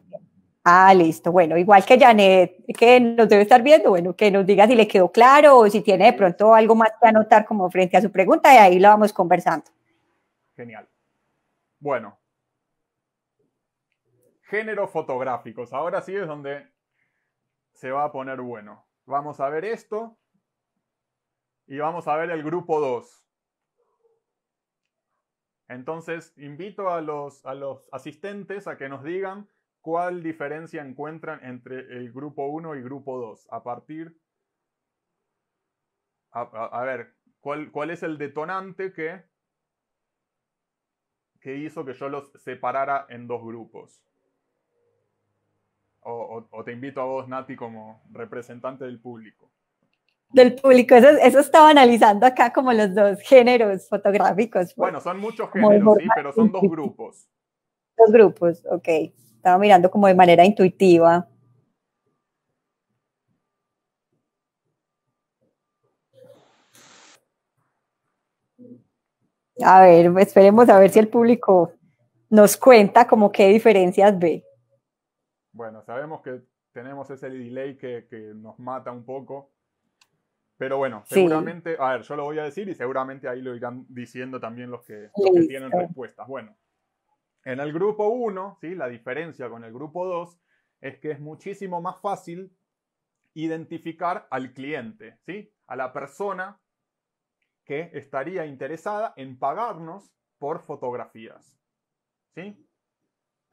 ah, listo. Bueno, igual que Janet, que nos debe estar viendo, bueno, que nos diga si le quedó claro o si tiene de pronto algo más que anotar como frente a su pregunta y ahí lo vamos conversando. Genial. Bueno, géneros fotográficos. Ahora sí es donde se va a poner bueno. Vamos a ver esto y vamos a ver el grupo 2. Entonces, invito a los, asistentes a que nos digan cuál diferencia encuentran entre el grupo 1 y grupo 2. A partir... A, ver, ¿cuál, es el detonante que que hizo que yo los separara en dos grupos. O, te invito a vos, Nati, como representante del público. Del público, eso, eso, estaba analizando acá como los dos géneros fotográficos. Pues. Bueno, son muchos géneros, sí, pero son dos grupos. Dos grupos, ok. Estaba mirando como de manera intuitiva. A ver, esperemos a ver si el público nos cuenta como qué diferencias ve. Bueno, sabemos que tenemos ese delay que, nos mata un poco. Pero bueno, seguramente, a ver, yo lo voy a decir y seguramente ahí lo irán diciendo también los que, tienen respuestas. Bueno, en el grupo 1, ¿sí? la diferencia con el grupo 2 es que es muchísimo más fácil identificar al cliente, ¿sí? a la persona que estaría interesada en pagarnos por fotografías. ¿sí?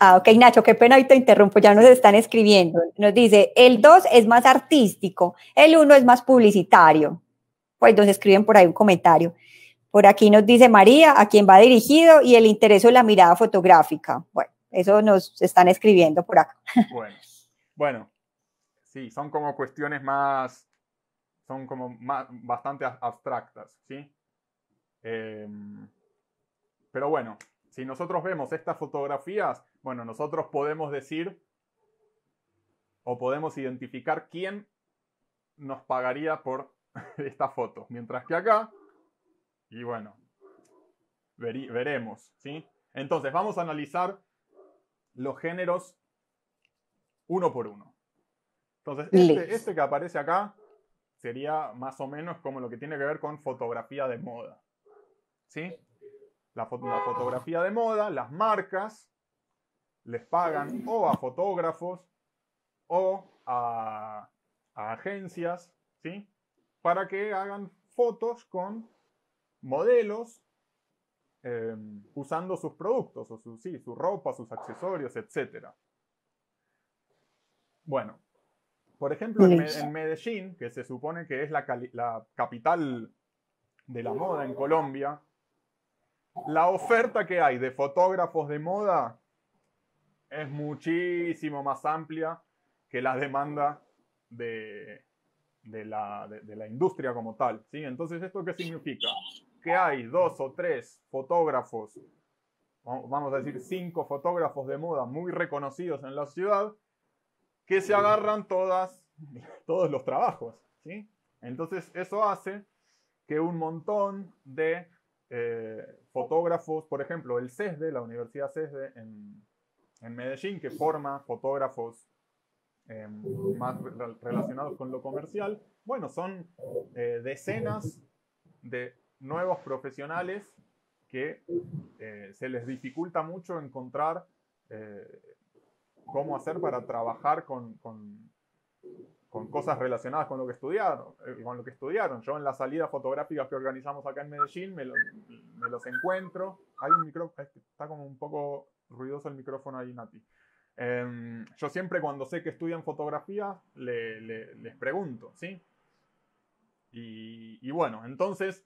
Ah, ok, Nacho, qué pena, hoy te interrumpo, ya nos están escribiendo. Nos dice, el 2 es más artístico, el 1 es más publicitario. Pues nos escriben por ahí un comentario. Por aquí nos dice María, a quién va dirigido, y el interés o la mirada fotográfica. Bueno, eso nos están escribiendo por acá. Bueno, bueno sí, son como cuestiones más, son como más, bastante abstractas, ¿sí? Em, pero bueno, si nosotros vemos estas fotografías, bueno, nosotros podemos decir o podemos identificar quién nos pagaría por esta foto. Mientras que acá, y bueno, veremos, ¿sí? Entonces, vamos a analizar los géneros uno por uno. Entonces, este, este, que aparece acá sería más o menos como lo que tiene que ver con fotografía de moda. ¿Sí? La, fotografía de moda, las marcas les pagan o a fotógrafos o a, agencias, ¿sí? Para que hagan fotos con modelos em, usando sus productos, o su, ropa, sus accesorios, etc. Bueno, por ejemplo, en, Medellín, que se supone que es la capital de la moda en Colombia, la oferta que hay de fotógrafos de moda es muchísimo más amplia que la demanda de, la, industria como tal. ¿sí? Entonces, ¿esto qué significa? Que hay dos o tres fotógrafos, vamos a decir cinco fotógrafos de moda muy reconocidos en la ciudad, que se agarran todas, todos los trabajos. ¿sí? Entonces, eso hace que un montón de eh, fotógrafos, por ejemplo, el CESDE, la Universidad CESDE en, Medellín, que forma fotógrafos em, más relacionados con lo comercial, bueno, son eh, decenas de nuevos profesionales que eh, se les dificulta mucho encontrar cómo hacer para trabajar con con cosas relacionadas con lo que estudiaron, eh, con lo que estudiaron. Yo en las salidas fotográficas que organizamos acá en Medellín me, los encuentro. Hay un micrófono, está como un poco ruidoso el micrófono ahí, Nati. Em, yo siempre cuando sé que estudian fotografía les pregunto, ¿sí? Y, y bueno, entonces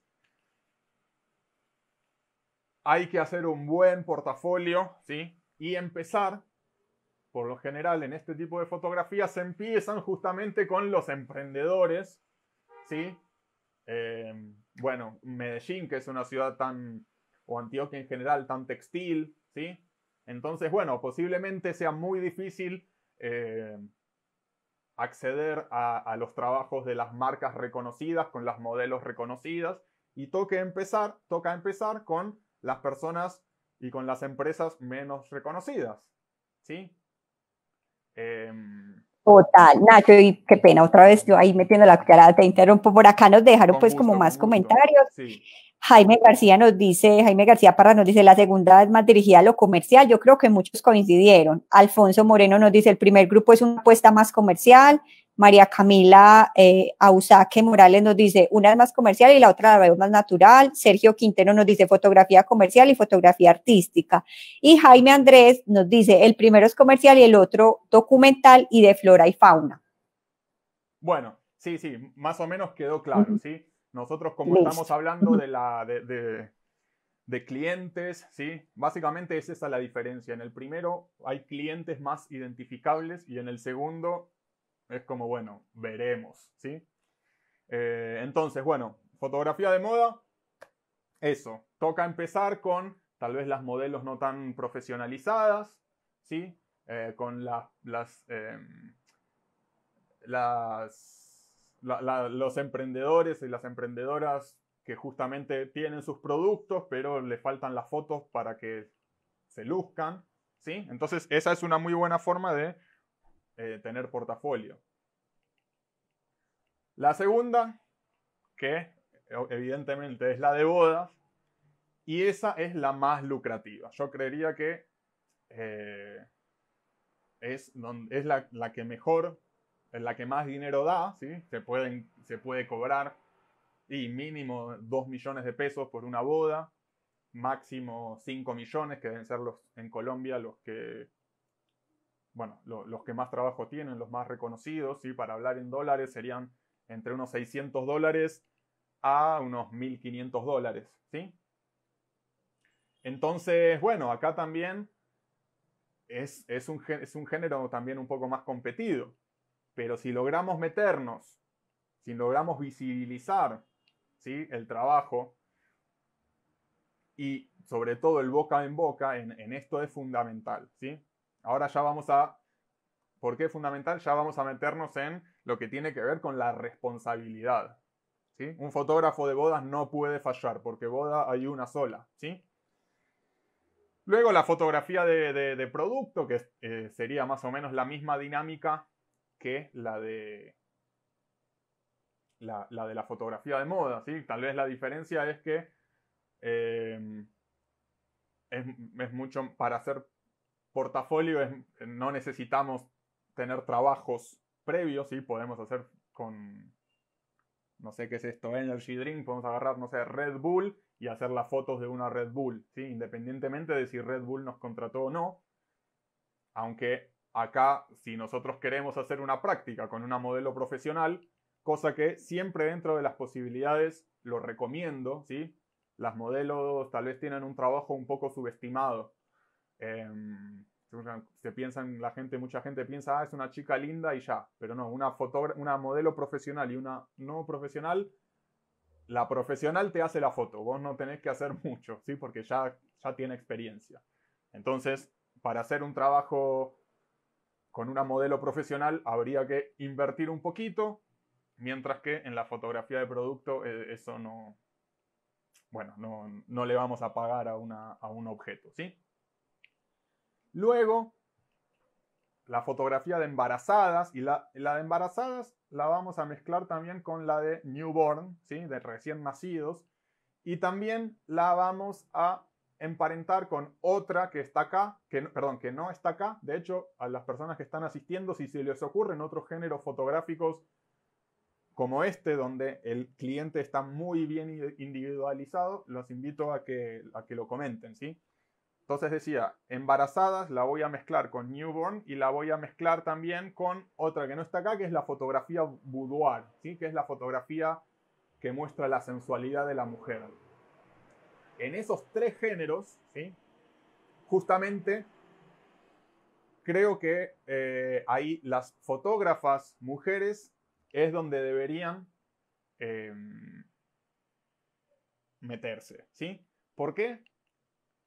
hay que hacer un buen portafolio, ¿sí? Y empezar por lo general en este tipo de fotografías se empiezan justamente con los emprendedores, ¿sí? Eh, bueno, Medellín, que es una ciudad tan, o Antioquia en general, tan textil, ¿sí? Entonces, bueno, posiblemente sea muy difícil eh, acceder a, los trabajos de las marcas reconocidas, con las modelos reconocidas, y toque empezar, toca empezar con las personas y con las empresas menos reconocidas, ¿sí? Em, Total, Nacho, y qué pena, otra vez yo ahí metiendo la cucharada, te interrumpo, por acá nos dejaron pues como más comentarios. Jaime García nos dice, Jaime García Parra nos dice, la segunda es más dirigida a lo comercial, yo creo que muchos coincidieron. Alfonso Moreno nos dice, el primer grupo es una apuesta más comercial, María Camila eh, Ausaque Morales nos dice, una es más comercial y la otra la veo más natural. Sergio Quintero nos dice fotografía comercial y fotografía artística. Y Jaime Andrés nos dice, el primero es comercial y el otro documental y de flora y fauna. Bueno, sí, sí, más o menos quedó claro, ¿sí? Nosotros como estamos hablando de, la, de, clientes, ¿sí? Básicamente es la diferencia. En el primero hay clientes más identificables y en el segundo es como, bueno, veremos, ¿sí? Eh, entonces, bueno, fotografía de moda, eso. Toca empezar con tal vez las modelos no tan profesionalizadas, ¿sí? Eh, con las, eh, las los emprendedores y las emprendedoras que justamente tienen sus productos, pero le faltan las fotos para que se luzcan, ¿sí? Entonces, esa es una muy buena forma de eh, tener portafolio. La segunda, que eh, evidentemente es la de bodas, y esa es la más lucrativa. Yo creería que eh, es, la, que mejor, la que más dinero da, ¿sí? se, pueden, se puede cobrar y mínimo 2 millones de pesos por una boda, máximo 5 millones, que deben ser los, en Colombia los que bueno, los que más trabajo tienen, los más reconocidos, ¿sí? para hablar en dólares serían entre unos 600 dólares a unos 1500 dólares, ¿sí? Entonces, bueno, acá también es, es, un, género también un poco más competido, pero si logramos meternos, si logramos visibilizar ¿sí? el trabajo y sobre todo el boca en boca en, en esto es fundamental, ¿sí? Ahora ya vamos a, ¿por qué es fundamental? Ya vamos a meternos en lo que tiene que ver con la responsabilidad. ¿sí? Un fotógrafo de bodas no puede fallar, porque boda hay una sola. ¿sí? Luego la fotografía de, producto, que eh, sería más o menos la misma dinámica que la de la, de la fotografía de moda. ¿sí? Tal vez la diferencia es que eh, es, es, mucho para hacer portafolio eh, no necesitamos tener trabajos previos, sí, podemos hacer con, no sé qué es esto, Energy Drink, podemos agarrar, no sé, Red Bull y hacer las fotos de una Red Bull, ¿sí? independientemente de si Red Bull nos contrató o no. Aunque acá, si nosotros queremos hacer una práctica con una modelo profesional, cosa que siempre dentro de las posibilidades lo recomiendo, ¿sí? las modelos tal vez tienen un trabajo un poco subestimado. Eh, se en la gente, mucha gente piensa, ah, es una chica linda y ya, pero no, una, una modelo profesional y una no profesional, la profesional te hace la foto, vos no tenés que hacer mucho, ¿sí? porque ya, ya tiene experiencia. Entonces, para hacer un trabajo con una modelo profesional habría que invertir un poquito, mientras que en la fotografía de producto eh, eso no, bueno, no, le vamos a pagar a, a un objeto, ¿sí? Luego, la fotografía de embarazadas y la, de embarazadas la vamos a mezclar también con la de newborn, ¿sí? de recién nacidos, y también la vamos a emparentar con otra que está acá, que, perdón, que no está acá. De hecho, a las personas que están asistiendo, si se les ocurren otros géneros fotográficos como este, donde el cliente está muy bien individualizado, los invito a que, a que lo comenten, ¿sí? Entonces decía, embarazadas la voy a mezclar con newborn y la voy a mezclar también con otra que no está acá, que es la fotografía boudoir, ¿sí? que es la fotografía que muestra la sensualidad de la mujer. En esos tres géneros, ¿sí? justamente creo que eh, ahí las fotógrafas mujeres es donde deberían em, meterse. ¿sí? ¿Por qué?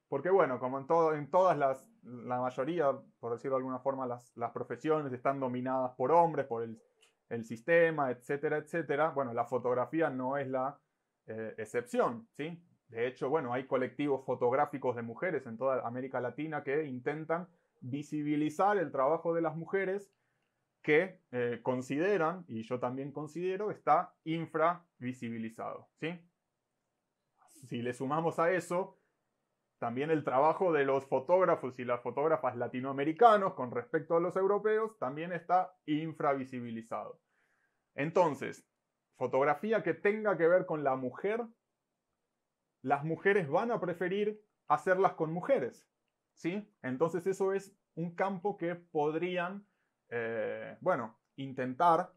Porque bueno, como en, todas las, la mayoría, por decirlo de alguna forma, las, profesiones están dominadas por hombres, por el, sistema, etcétera, etcétera. Bueno, la fotografía no es la eh, excepción, ¿sí? De hecho, bueno, hay colectivos fotográficos de mujeres en toda América Latina que intentan visibilizar el trabajo de las mujeres que eh, consideran, y yo también considero, está infravisibilizado, ¿sí? Si le sumamos a eso también el trabajo de los fotógrafos y las fotógrafas latinoamericanos con respecto a los europeos también está infravisibilizado. Entonces, fotografía que tenga que ver con la mujer, las mujeres van a preferir hacerlas con mujeres, ¿sí? Entonces eso es un campo que podrían, eh, bueno, intentar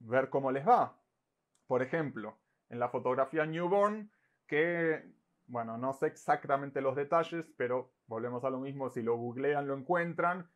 ver cómo les va. Por ejemplo, en la fotografía newborn, que bueno, no sé exactamente los detalles, pero volvemos a lo mismo, si lo googlean lo encuentran.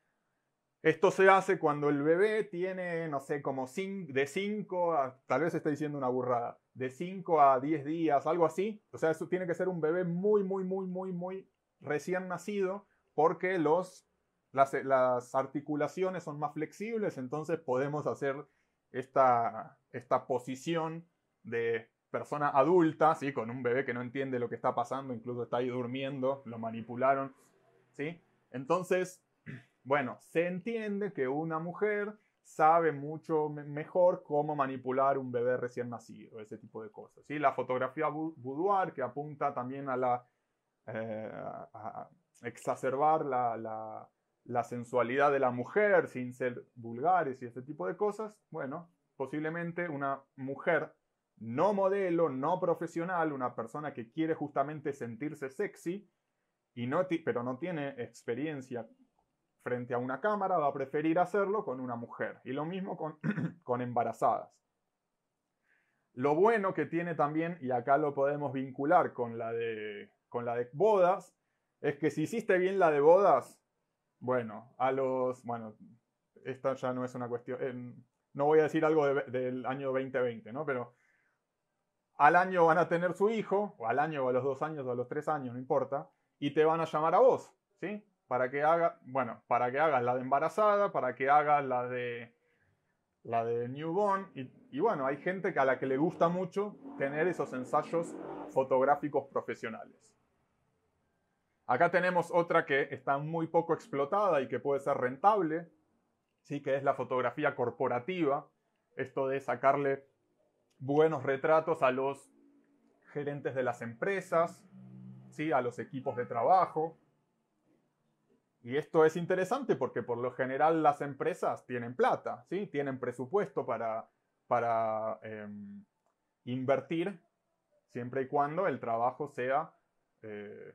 Esto se hace cuando el bebé tiene, no sé, como de 5 a, tal vez estoy diciendo una burrada, de 5 a 10 días, algo así. O sea, eso tiene que ser un bebé muy, muy, muy, muy, muy recién nacido, porque los, las, las articulaciones son más flexibles, entonces podemos hacer esta, esta posición de persona adulta, ¿sí? Con un bebé que no entiende lo que está pasando, incluso está ahí durmiendo, lo manipularon, ¿sí? Entonces, bueno, se entiende que una mujer sabe mucho mejor cómo manipular un bebé recién nacido, ese tipo de cosas. ¿sí? La fotografía boudoir que apunta también a la eh, exacerbar la, la, sensualidad de la mujer sin ser vulgares y ese tipo de cosas, bueno, posiblemente una mujer no modelo, no profesional, una persona que quiere justamente sentirse sexy, y no pero no tiene experiencia frente a una cámara, va a preferir hacerlo con una mujer. Y lo mismo con, embarazadas. Lo bueno que tiene también, y acá lo podemos vincular con la, de, con la de bodas, es que si hiciste bien la de bodas, bueno, a los... Bueno, esta ya no es una cuestión... Eh, no voy a decir algo del año 2020, ¿no? Pero al año van a tener su hijo, o al año, o a los dos años, o a los tres años, no importa, y te van a llamar a vos, ¿sí? Para que haga, bueno, para que hagas la de embarazada, para que hagas la de la de newborn, y, y bueno, hay gente que a la que le gusta mucho tener esos ensayos fotográficos profesionales. Acá tenemos otra que está muy poco explotada y que puede ser rentable, ¿sí? que es la fotografía corporativa, esto de sacarle buenos retratos a los gerentes de las empresas, ¿sí? a los equipos de trabajo. Y esto es interesante porque por lo general las empresas tienen plata, ¿sí? tienen presupuesto para, para em, invertir siempre y cuando el trabajo sea, eh,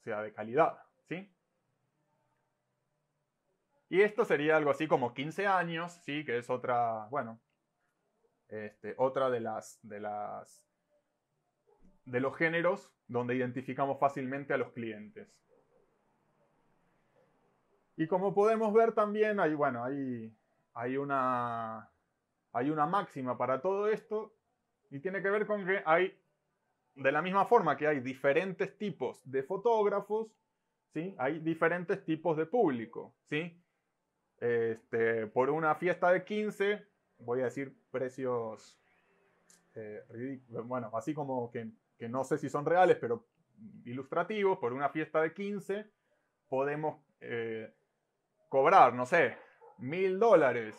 sea de calidad. ¿sí? Y esto sería algo así como 15 años, ¿sí? que es otra, bueno, este, otra de las, de las de los géneros donde identificamos fácilmente a los clientes. Y como podemos ver también, hay, bueno, hay, hay, una, hay una máxima para todo esto y tiene que ver con que hay, de la misma forma que hay diferentes tipos de fotógrafos, ¿sí? hay diferentes tipos de público. ¿sí? Este, por una fiesta de 15 voy a decir precios eh, bueno, así como que, no sé si son reales, pero ilustrativos, por una fiesta de 15 podemos eh, cobrar, no sé, mil dólares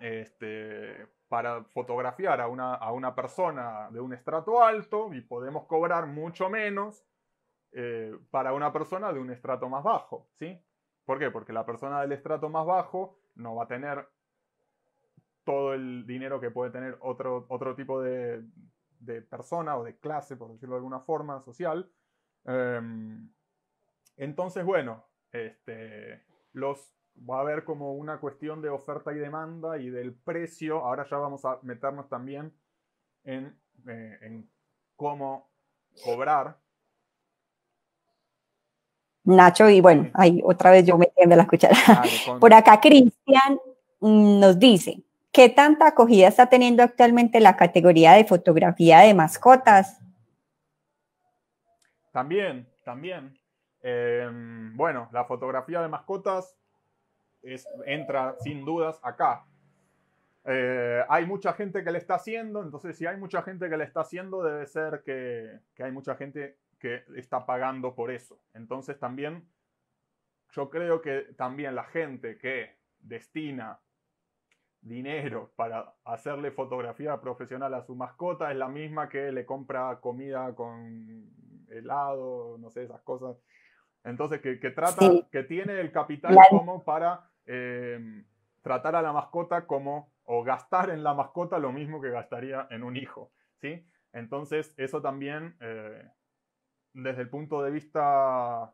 este, para fotografiar a una, a una persona de un estrato alto y podemos cobrar mucho menos eh, para una persona de un estrato más bajo, ¿sí? ¿Por qué? Porque la persona del estrato más bajo no va a tener todo el dinero que puede tener otro, otro tipo de, persona o de clase, por decirlo de alguna forma, social. Em, entonces, bueno, este, los, va a haber como una cuestión de oferta y demanda y del precio. Ahora ya vamos a meternos también en, eh, cómo cobrar. Nacho, y bueno, ahí otra vez yo me la cuchara. Por acá Cristian mm, nos dice, ¿Qué tanta acogida está teniendo actualmente la categoría de fotografía de mascotas? También, también. Em, bueno, la fotografía de mascotas entra sin dudas acá. Eh, hay mucha gente que le está haciendo, entonces si hay mucha gente que le está haciendo, debe ser que hay mucha gente que está pagando por eso. Entonces también, yo creo que también la gente que destina dinero para hacerle fotografía profesional a su mascota es la misma que le compra comida con helado, no sé, esas cosas. Entonces, que, trata, que tiene el capital como para em, tratar a la mascota como, o gastar en la mascota lo mismo que gastaría en un hijo, ¿sí? Entonces, eso también, eh, desde el punto de vista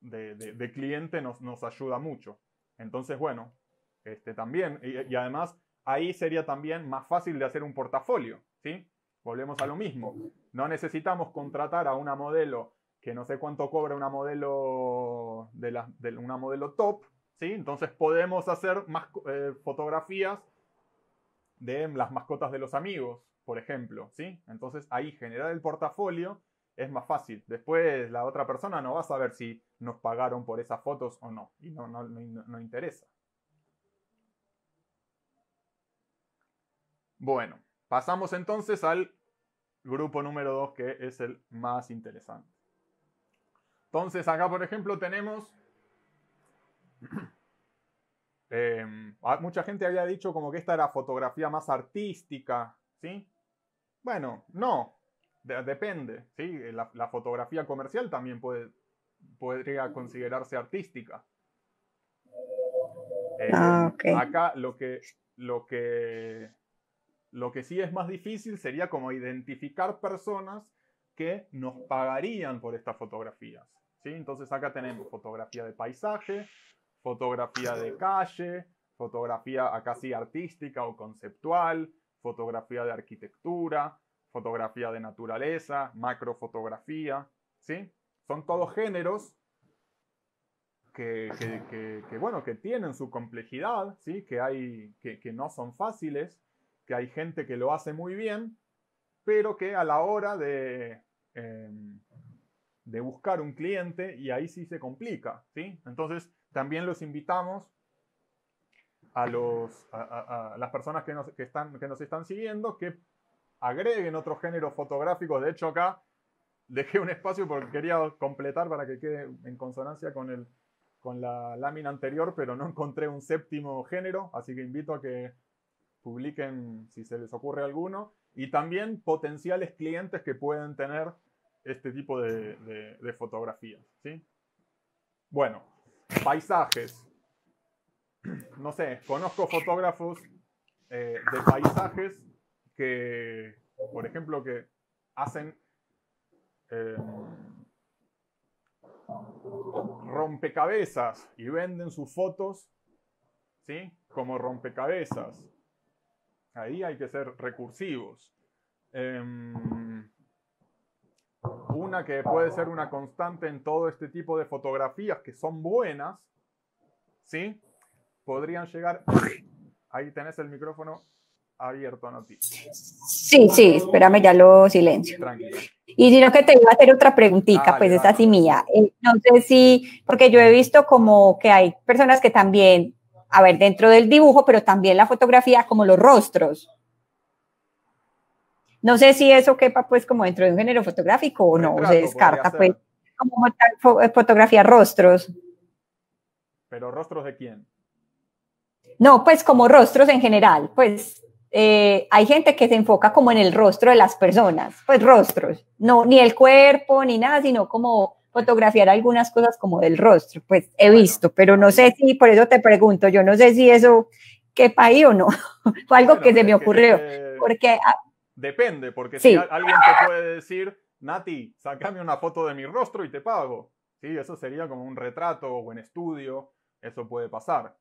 de, de, de cliente, nos, nos ayuda mucho. Entonces, bueno, este, también. Y, además, ahí sería también más fácil de hacer un portafolio, ¿sí? Volvemos a lo mismo. No necesitamos contratar a una modelo que no sé cuánto cobra una modelo, de, de una modelo top, ¿sí? Entonces podemos hacer más eh, fotografías de las mascotas de los amigos, por ejemplo, ¿sí? Entonces ahí generar el portafolio es más fácil. Después la otra persona no va a saber si nos pagaron por esas fotos o no, y no, no, no, no interesa. Bueno, pasamos entonces al grupo número 2 que es el más interesante. Entonces acá, por ejemplo, tenemos... Em, ah, mucha gente había dicho como que esta era fotografía más artística, ¿sí? Bueno, no, depende, ¿sí? La, fotografía comercial también puede, podría mm. considerarse artística. Ah, em, acá lo que, lo que lo que sí es más difícil sería como identificar personas que nos pagarían por estas fotografías. ¿sí? Entonces acá tenemos fotografía de paisaje, fotografía de calle, fotografía acá sí artística o conceptual, fotografía de arquitectura, fotografía de naturaleza, macrofotografía, ¿sí? Son todos géneros que, tienen su complejidad, ¿sí? Que, hay, que, no son fáciles, que hay gente que lo hace muy bien, pero que a la hora de, em, de buscar un cliente, y ahí sí se complica, ¿sí? Entonces, también los invitamos a, las personas que nos, están, que nos están siguiendo que agreguen otros géneros fotográficos. De hecho, acá dejé un espacio porque quería completar para que quede en consonancia con, con la lámina anterior, pero no encontré un séptimo género, así que invito a que publiquen si se les ocurre alguno y también potenciales clientes que pueden tener este tipo de, fotografías. ¿sí? Bueno, paisajes. No sé, conozco fotógrafos eh, de paisajes que, por ejemplo, que hacen em, rompecabezas y venden sus fotos, ¿sí? Como rompecabezas. Ahí hay que ser recursivos. Em, una que puede ser una constante en todo este tipo de fotografías que son buenas, ¿sí? Podrían llegar... Ahí tenés el micrófono abierto, noticias. Sí, sí, espérame, ya lo silencio. Tranquilo. Y si no, que te iba a hacer otra preguntita, pues es así sí mía. Eh, no sé si, porque yo he visto como que hay personas que también a ver dentro del dibujo, pero también la fotografía como los rostros. No sé si eso quepa pues como dentro de un género fotográfico o no, se descarta pues como eh, fotografía rostros. ¿Pero rostros de quién? No, pues como rostros en general, pues eh, hay gente que se enfoca como en el rostro de las personas, pues rostros, no ni el cuerpo ni nada, sino como fotografiar algunas cosas como del rostro, pues he visto, pero no sé si, por eso te pregunto, yo no sé si eso qué ahí o no, fue algo que se me ocurrió, porque... Ah, depende, porque si alguien te puede decir, Nati, sácame una foto de mi rostro y te pago, ¿sí? Eso sería como un retrato o un estudio, eso puede pasar.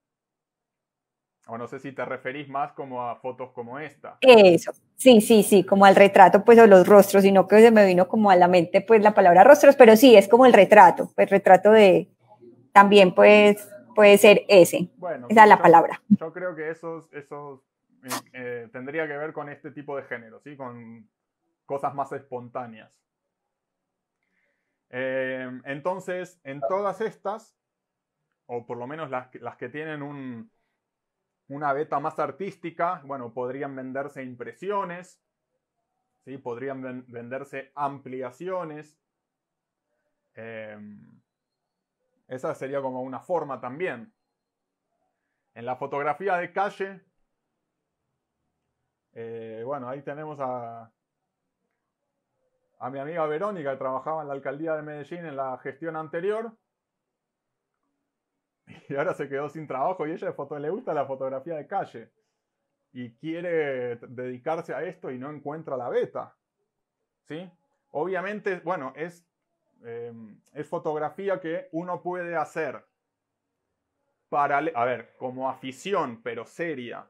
O no sé si te referís más como a fotos como esta. Eso, sí, sí, sí, como al retrato, pues, o los rostros, sino que se me vino como a la mente, pues, la palabra rostros, pero sí, es como el retrato, el pues, retrato de, también, pues, puede ser ese, bueno, esa es la palabra. Yo creo que eso, eso eh, eh, tendría que ver con este tipo de género, ¿sí? Con cosas más espontáneas. Em, entonces, en todas estas, o por lo menos las que tienen un, una beta más artística, bueno, podrían venderse impresiones, ¿sí? podrían venderse ampliaciones. Em, esa sería como una forma también. En la fotografía de calle, eh, bueno, ahí tenemos a, a mi amiga Verónica que trabajaba en la alcaldía de Medellín en la gestión anterior. y ahora se quedó sin trabajo y ella foto, le gusta la fotografía de calle y quiere dedicarse a esto y no encuentra la beta. ¿Sí? Obviamente, bueno, es, em, es fotografía que uno puede hacer para, ver, como afición, pero seria,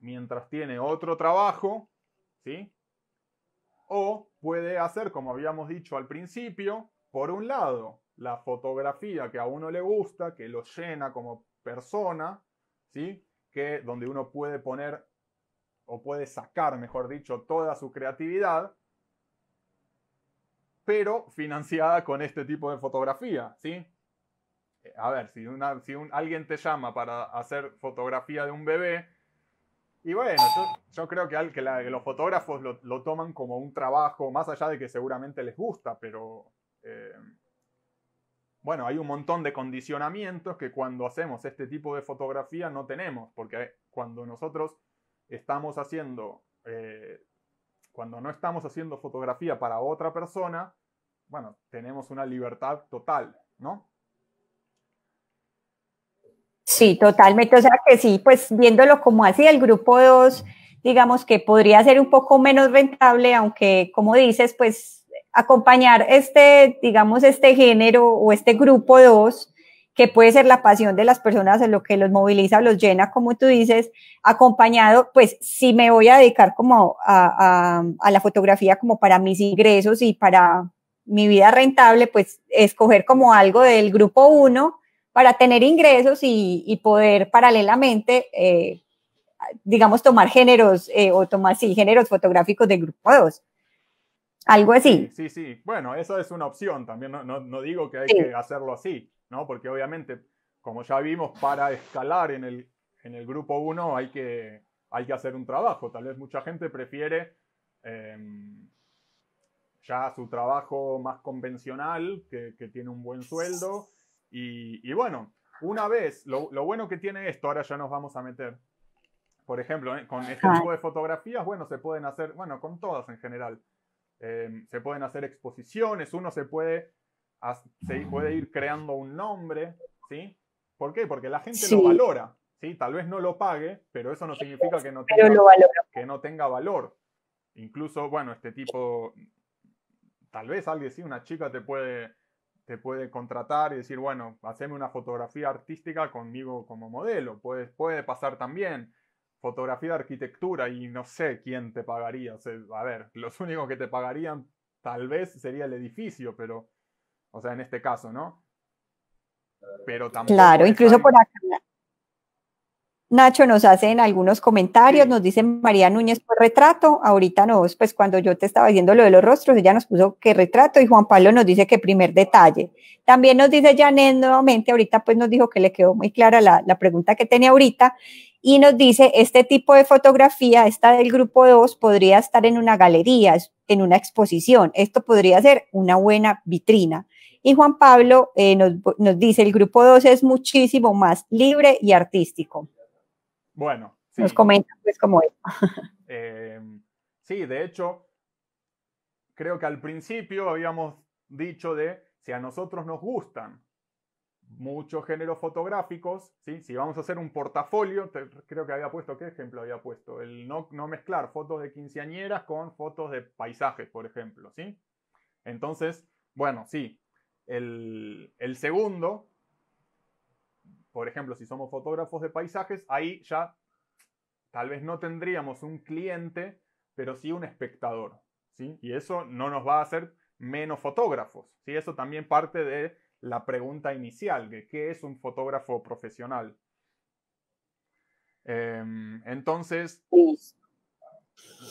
mientras tiene otro trabajo, ¿sí? O puede hacer, como habíamos dicho al principio, por un lado, la fotografía que a uno le gusta, que lo llena como persona, ¿sí? Que donde uno puede poner o puede sacar, mejor dicho, toda su creatividad, pero financiada con este tipo de fotografía, ¿sí? Eh, a ver, si, una, si alguien te llama para hacer fotografía de un bebé, y bueno, yo, creo que, al, los fotógrafos lo, toman como un trabajo, más allá de que seguramente les gusta, pero... Eh, bueno, hay un montón de condicionamientos que cuando hacemos este tipo de fotografía no tenemos, porque cuando nosotros estamos haciendo, eh, cuando no estamos haciendo fotografía para otra persona, bueno, tenemos una libertad total, ¿no? Sí, totalmente. O sea que sí, pues viéndolo como así, el grupo 2, digamos que podría ser un poco menos rentable, aunque como dices, pues acompañar este, digamos, este género o este grupo 2, que puede ser la pasión de las personas, lo que los moviliza, los llena, como tú dices, acompañado, pues si me voy a dedicar como a, a, la fotografía como para mis ingresos y para mi vida rentable, pues escoger como algo del grupo 1 para tener ingresos y, y poder paralelamente, eh, digamos, tomar géneros eh, o tomar, sí, géneros fotográficos del grupo 2. Algo así. Sí, sí, Bueno, eso es una opción también. No, digo que hay que hacerlo así, ¿no? Porque obviamente, como ya vimos, para escalar en el, grupo 1 hay que, hay que hacer un trabajo. Tal vez mucha gente prefiere em, ya su trabajo más convencional, que, tiene un buen sueldo. Y, bueno, una vez, lo, bueno que tiene esto, ahora ya nos vamos a meter. Por ejemplo, eh, con este tipo de fotografías, bueno, se pueden hacer, bueno, con todas en general Em, se pueden hacer exposiciones, uno se puede, se puede ir creando un nombre, ¿sí? ¿Por qué? Porque la gente lo valora, ¿sí? Tal vez no lo pague, pero eso no significa que no tenga, que no tenga valor. Incluso, bueno, este tipo, tal vez alguien, sí, una chica te puede, te puede contratar y decir, bueno, haceme una fotografía artística conmigo como modelo, puede pasar también fotografía de arquitectura y no sé quién te pagaría. O sea, a ver, los únicos que te pagarían tal vez sería el edificio, pero, o sea, en este caso, ¿no? Pero también... Claro, incluso por acá. Nacho nos en algunos comentarios, nos dice María Núñez por pues, retrato, ahorita nos, pues cuando yo te estaba diciendo lo de los rostros, ella nos puso que retrato y Juan Pablo nos dice que primer detalle. También nos dice Janet nuevamente, ahorita pues nos dijo que le quedó muy clara la, la pregunta que tenía ahorita y nos dice, este tipo de fotografía, esta del grupo 2, podría estar en una galería, en una exposición. Esto podría ser una buena vitrina. Y Juan Pablo eh, nos, dice, el grupo 2 es muchísimo más libre y artístico. Bueno. Nos comenta pues como eh, sí, de hecho, creo que al principio habíamos dicho de si a nosotros nos gustan muchos géneros fotográficos, ¿sí? si vamos a hacer un portafolio, creo que había puesto, ¿qué ejemplo había puesto? El no, no, mezclar fotos de quinceañeras con fotos de paisajes, por ejemplo, ¿sí? Entonces, bueno, sí, el, segundo, por ejemplo, si somos fotógrafos de paisajes, ahí ya tal vez no tendríamos un cliente, pero sí un espectador, ¿sí? Y eso no nos va a hacer menos fotógrafos, ¿sí? Eso también parte de la pregunta inicial de qué es un fotógrafo profesional. Em, entonces, pues,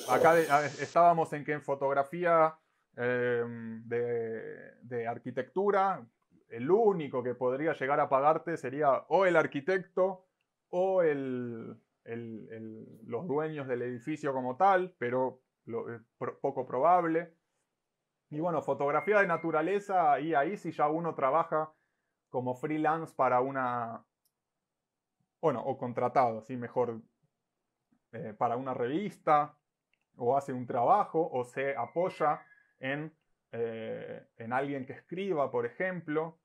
acá estábamos en que en fotografía em, de, arquitectura, el único que podría llegar a pagarte sería o el arquitecto o el, los dueños del edificio como tal, pero lo, poco probable. Y bueno, fotografía de naturaleza, y ahí si ya uno trabaja como freelance para una, bueno, o contratado, así mejor, eh, para una revista, o hace un trabajo, o se apoya en, eh, en alguien que escriba, por ejemplo.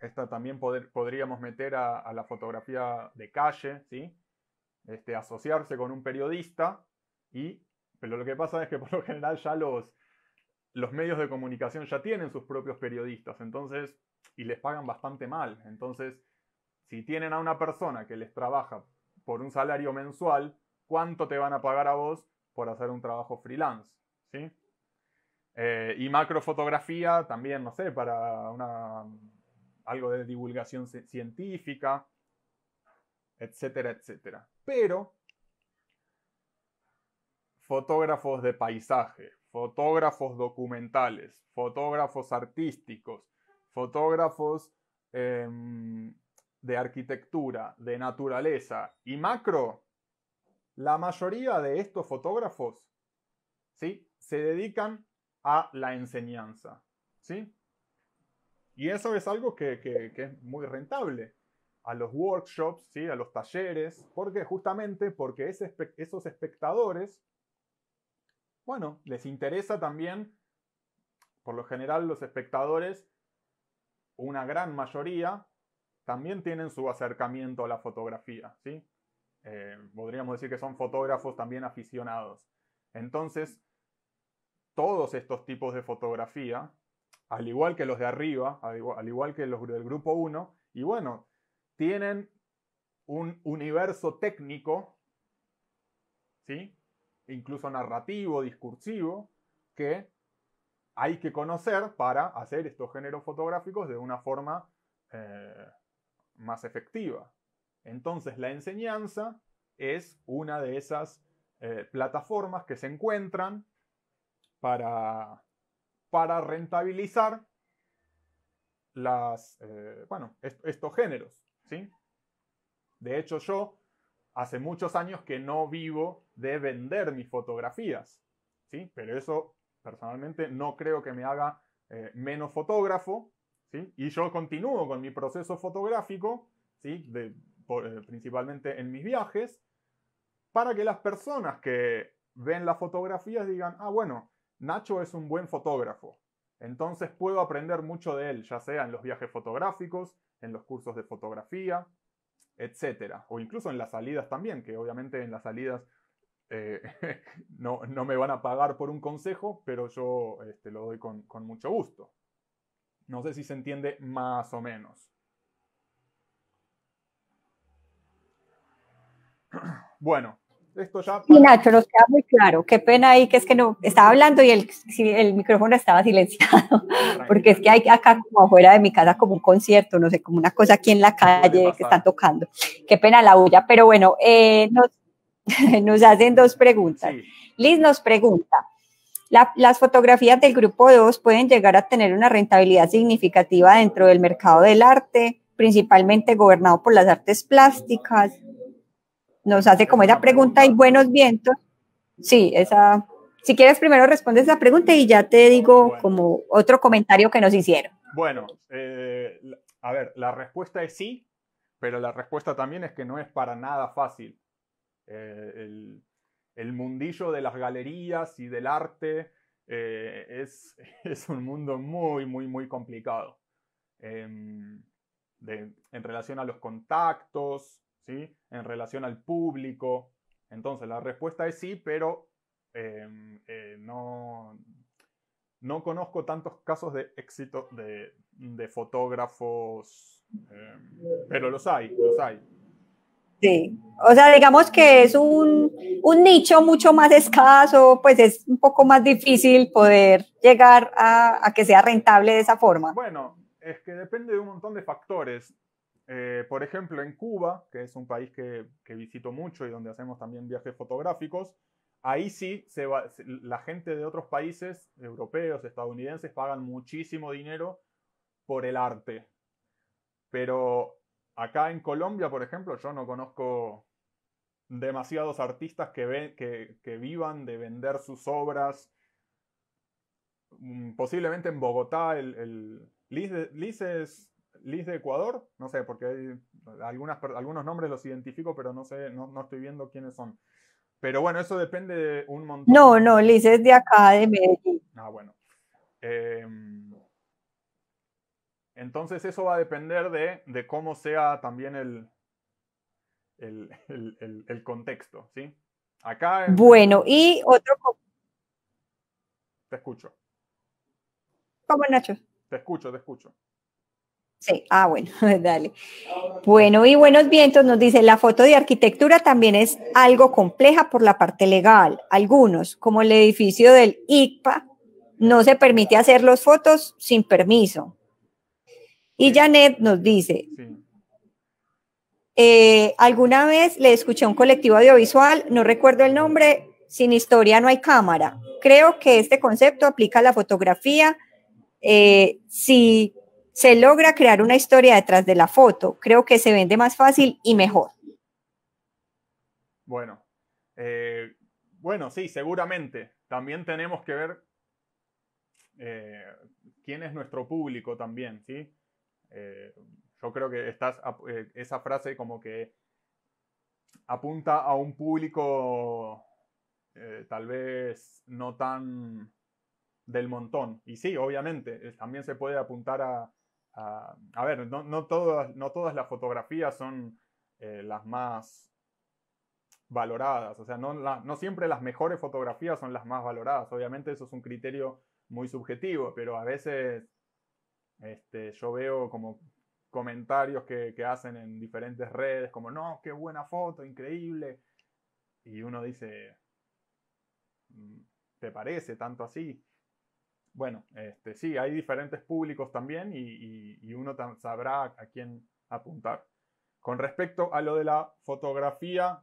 Esta también podríamos meter a, la fotografía de calle, ¿sí? Este, asociarse con un periodista y, pero lo que pasa es que por lo general ya los, los medios de comunicación ya tienen sus propios periodistas, entonces, y les pagan bastante mal. Entonces, si tienen a una persona que les trabaja por un salario mensual, ¿cuánto te van a pagar a vos por hacer un trabajo freelance? ¿Sí? Eh, y macrofotografía también, no sé, para una, algo de divulgación científica, etcétera, etcétera. Pero, fotógrafos de paisaje, fotógrafos documentales, fotógrafos artísticos, fotógrafos em, de arquitectura, de naturaleza y macro, la mayoría de estos fotógrafos ¿sí? se dedican a la enseñanza. ¿sí? Y eso es algo que, es muy rentable a los workshops, ¿sí? a los talleres, porque justamente porque esos espectadores bueno, les interesa también, por lo general los espectadores, una gran mayoría, también tienen su acercamiento a la fotografía, ¿sí? Eh, podríamos decir que son fotógrafos también aficionados. Entonces, todos estos tipos de fotografía, al igual que los de arriba, al igual, al igual que los del grupo 1, y bueno, tienen un universo técnico, ¿sí? incluso narrativo, discursivo, que hay que conocer para hacer estos géneros fotográficos de una forma eh, más efectiva. Entonces la enseñanza es una de esas eh, plataformas que se encuentran para, para rentabilizar las, eh, bueno, estos géneros. ¿sí? De hecho yo hace muchos años que no vivo de vender mis fotografías, ¿sí? Pero eso personalmente no creo que me haga eh, menos fotógrafo, ¿sí? Y yo continúo con mi proceso fotográfico, ¿sí? Eh, principalmente en mis viajes, para que las personas que ven las fotografías digan, ah, bueno, Nacho es un buen fotógrafo, entonces puedo aprender mucho de él, ya sea en los viajes fotográficos, en los cursos de fotografía, etcétera. O incluso en las salidas también, que obviamente en las salidas eh, no, me van a pagar por un consejo, pero yo este, lo doy con, con mucho gusto. No sé si se entiende más o menos. Bueno, Nacho, nos queda muy claro. Qué pena ahí que es que no estaba hablando y el, el micrófono estaba silenciado. Porque es que hay acá, como afuera de mi casa, como un concierto, no sé, como una cosa aquí en la calle que están tocando. Qué pena la bulla. Pero bueno, eh, nos, hacen dos preguntas. Liz nos pregunta. las fotografías del grupo 2 pueden llegar a tener una rentabilidad significativa dentro del mercado del arte, principalmente gobernado por las artes plásticas nos hace como esa pregunta y buenos vientos. Sí, esa. Si quieres, primero respondes esa pregunta y ya te digo como otro comentario que nos hicieron. Bueno, eh, a ver, la respuesta es sí, pero la respuesta también es que no es para nada fácil. Eh, el, mundillo de las galerías y del arte eh, es, un mundo muy, muy, muy complicado. Em, en relación a los contactos, ¿sí? En relación al público. Entonces, la respuesta es sí, pero em, eh, no, conozco tantos casos de éxito de, fotógrafos, em, pero los hay, los hay. Sí, o sea, digamos que es un, nicho mucho más escaso, pues es un poco más difícil poder llegar a, a que sea rentable de esa forma. Bueno, es que depende de un montón de factores. Eh, por ejemplo, en Cuba, que es un país que, visito mucho y donde hacemos también viajes fotográficos, ahí sí se la gente de otros países, europeos, estadounidenses, pagan muchísimo dinero por el arte. Pero acá en Colombia, por ejemplo, yo no conozco demasiados artistas que, que, vivan de vender sus obras. Mm, posiblemente en Bogotá, el, el Liz es Liz de Ecuador, no sé, porque hay algunas, algunos nombres los identifico, pero no sé, no, estoy viendo quiénes son. Pero bueno, eso depende de un montón. No, no, Liz es de acá, de Medellín. Ah, bueno. Em, entonces eso va a depender de, cómo sea también el, el, contexto, ¿sí? Acá... Bueno, y otro... Te escucho. ¿Cómo, Nacho? Te escucho, te escucho. Sí, ah, bueno, dale. Bueno, y buenos vientos nos dice, la foto de arquitectura también es algo compleja por la parte legal. Algunos, como el edificio del ICPA, no se permite hacer las fotos sin permiso. Y Janet nos dice, eh, alguna vez le escuché a un colectivo audiovisual, no recuerdo el nombre, sin historia no hay cámara. Creo que este concepto aplica a la fotografía. Eh, si se logra crear una historia detrás de la foto. Creo que se vende más fácil y mejor. Bueno, eh, bueno, sí, seguramente. También tenemos que ver eh, quién es nuestro público también, ¿sí? Eh, yo creo que estás, esa frase como que apunta a un público tal vez no tan del montón. Y sí, obviamente, también se puede apuntar a, Ah, a, ver, no, todas, las fotografías son eh, las más valoradas, o sea, no, siempre las mejores fotografías son las más valoradas, obviamente eso es un criterio muy subjetivo, pero a veces este, yo veo como comentarios que, que, hacen en diferentes redes, como, no, qué buena foto, increíble. Y uno dice, mm, ¿te parece tanto así? bueno, este, sí, hay diferentes públicos también y, uno sabrá a quién apuntar. Con respecto a lo de la fotografía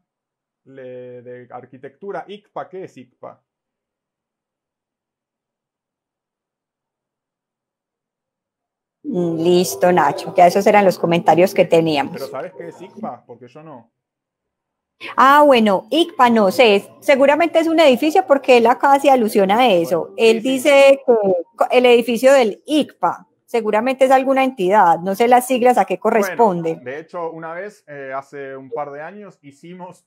de arquitectura, ICPA, ¿qué es ICPA? Mm, listo, Nacho. que esos eran los comentarios que teníamos. Pero ¿sabes qué es ICPA? Porque yo no. Ah, bueno, ICPA no sé, seguramente es un edificio porque él acá se alusiona a eso. Él dice que el edificio del ICPA, seguramente es alguna entidad, no sé las siglas a qué corresponde. de hecho, una vez, eh, hace un par de años, hicimos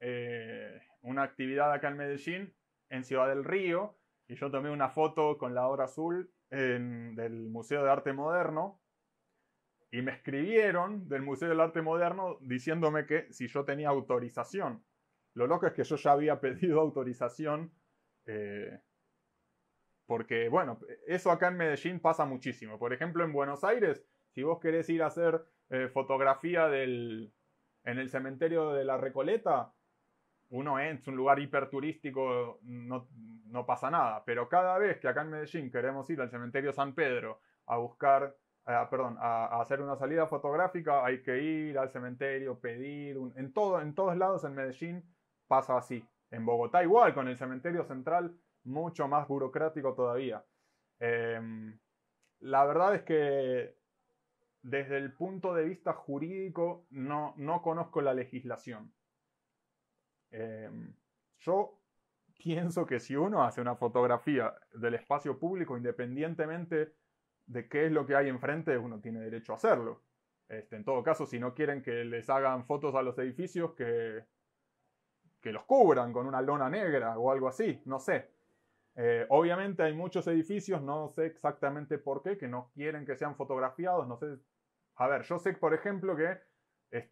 eh, una, actividad acá en Medellín, en Ciudad del Río, y yo tomé una foto con la obra azul del Museo de Arte Moderno, y me escribieron del Museo del Arte Moderno diciéndome que si yo tenía autorización. Lo loco es que yo ya había pedido autorización eh, porque, bueno, eso acá en Medellín pasa muchísimo. Por ejemplo, en Buenos Aires, si vos querés ir a hacer eh, fotografía del, en el cementerio de la Recoleta, uno es un lugar hiperturístico, no, no pasa nada. Pero cada vez que acá en Medellín queremos ir al cementerio San Pedro a buscar perdón, a, hacer una salida fotográfica, hay que ir al cementerio, pedir, en, todo, en todos lados en Medellín pasa así. En Bogotá igual, con el cementerio central mucho más burocrático todavía. Em, la verdad es que desde el punto de vista jurídico no, no conozco la legislación. Em, yo pienso que si uno hace una fotografía del espacio público, independientemente de qué es lo que hay enfrente, uno tiene derecho a hacerlo. Este, en todo caso, si no quieren que les hagan fotos a los edificios, que, que los cubran con una lona negra o algo así, no sé. Eh, obviamente hay muchos edificios, no sé exactamente por qué, que no quieren que sean fotografiados, no sé. A ver, yo sé, por ejemplo, que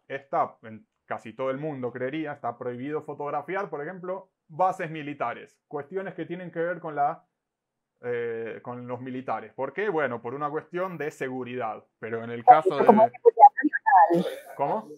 está, casi todo el mundo creería, está prohibido fotografiar, por ejemplo, bases militares, cuestiones que tienen que ver con la eh, con los militares. ¿Por qué? Bueno, por una cuestión de seguridad, pero en el caso de... ¿Cómo?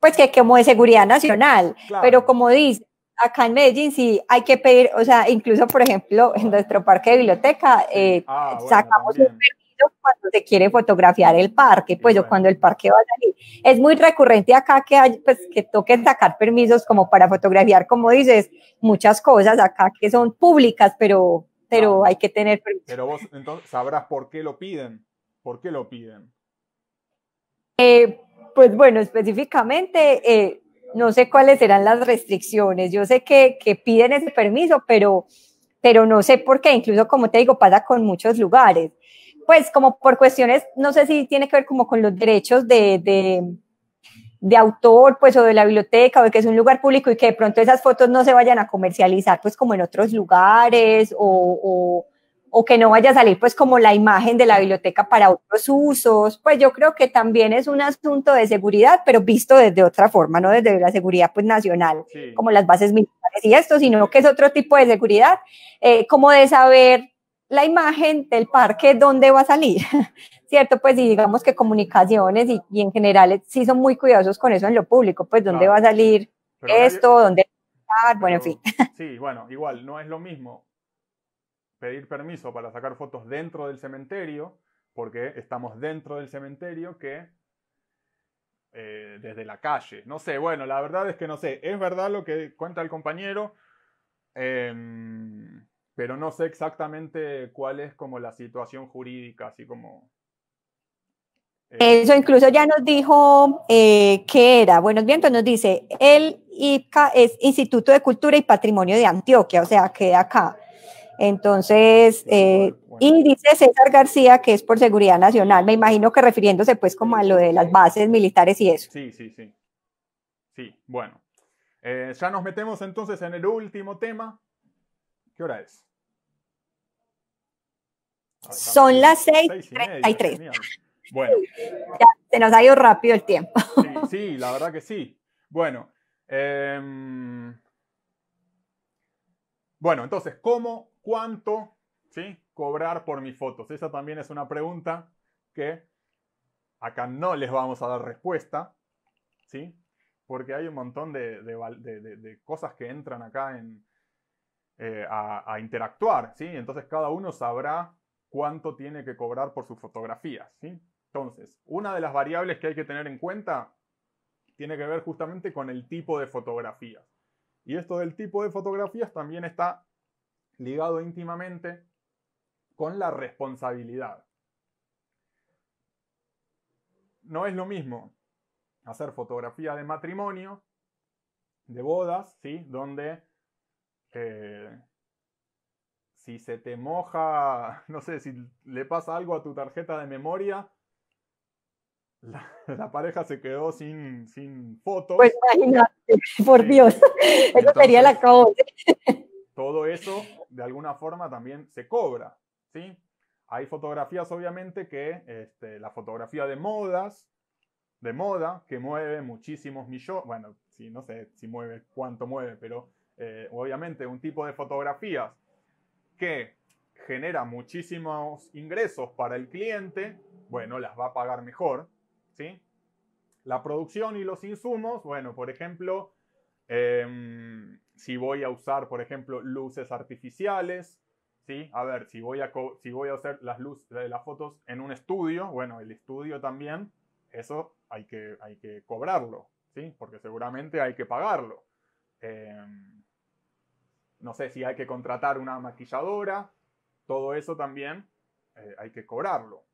Pues que como de seguridad nacional, pues pero como dice, acá en Medellín sí hay que pedir, o sea, incluso por ejemplo en nuestro parque de biblioteca eh, ah, sacamos un permiso cuando se quiere fotografiar el parque, pues o cuando el parque va a salir. Es muy recurrente acá que hay, pues que toquen sacar permisos como para fotografiar, como dices, muchas cosas acá que son públicas, pero pero hay que tener permiso. Pero vos entonces sabrás por qué lo piden. ¿Por qué lo piden? Eh, pues bueno, específicamente eh, no sé cuáles serán las restricciones. Yo sé que, que, piden ese permiso, pero, pero no sé por qué. Incluso, como te digo, pasa con muchos lugares. Pues como por cuestiones, no sé si tiene que ver como con los derechos de de autor, pues, o de la biblioteca, o de que es un lugar público y que de pronto esas fotos no se vayan a comercializar, pues, como en otros lugares, o, o, que no vaya a salir, pues, como la imagen de la biblioteca para otros usos, pues, yo creo que también es un asunto de seguridad, pero visto desde otra forma, no desde la seguridad, pues, nacional, como las bases militares y esto, sino que es otro tipo de seguridad, eh, como de saber la imagen del parque, dónde va a salir, ¿cierto? Pues y digamos que comunicaciones y, en general sí son muy cuidadosos con eso en lo público, pues dónde va a salir esto, dónde va a estar, bueno, en fin. Sí, bueno, igual, no es lo mismo pedir permiso para sacar fotos dentro del cementerio, porque estamos dentro del cementerio, que eh, desde la calle. No sé, bueno, la verdad es que no sé. Es verdad lo que cuenta el compañero, em, pero no sé exactamente cuál es como la situación jurídica, así como eh, eso incluso ya nos dijo eh, qué que era. Buenos Vientos nos dice, el IPCA es Instituto de Cultura y Patrimonio de Antioquia, o sea, queda acá. Entonces, ah, eh, y dice César García que es por seguridad nacional, me imagino que refiriéndose pues como a lo de las bases militares y eso. Sí, sí, sí. Sí, bueno. ya nos metemos entonces en el último tema. ¿Qué hora es? Son las 6.33. Bueno. se nos ha ido rápido el tiempo. Sí, la verdad que sí. Bueno. Em, bueno, entonces, ¿cómo, cuánto, sí, cobrar por mis fotos? Esa también es una pregunta que acá no les vamos a dar respuesta, sí, porque hay un montón de, cosas que entran acá en, eh, a, a, interactuar, ¿sí? Entonces cada uno sabrá cuánto tiene que cobrar por sus fotografías, ¿sí? Entonces, una de las variables que hay que tener en cuenta tiene que ver justamente con el tipo de fotografías. Y esto del tipo de fotografías también está ligado íntimamente con la responsabilidad. No es lo mismo hacer fotografía de matrimonio, de bodas, ¿sí? Donde eh, si se te moja, no sé, si le pasa algo a tu tarjeta de memoria, la, pareja se quedó sin, fotos. Pues imagínate, por Dios, eso sería la causa. ¿eh? Todo eso, de alguna forma, también se cobra, ¿sí? Hay fotografías, obviamente, que este, la fotografía de modas, de moda, que mueve muchísimos millones, bueno, no sé si mueve, cuánto mueve, pero eh, obviamente un tipo de fotografías que genera muchísimos ingresos para el cliente, bueno, las va a pagar mejor, la producción y los insumos, bueno, por ejemplo, em, si voy a usar, por ejemplo, luces artificiales, ¿sí? A ver, si voy a, si voy a hacer las, eh, las fotos en un estudio, bueno, el estudio también, eso hay que, hay que cobrarlo, ¿sí? Porque seguramente hay que pagarlo. Em, no sé si hay que contratar una maquilladora, todo eso también eh, hay que cobrarlo.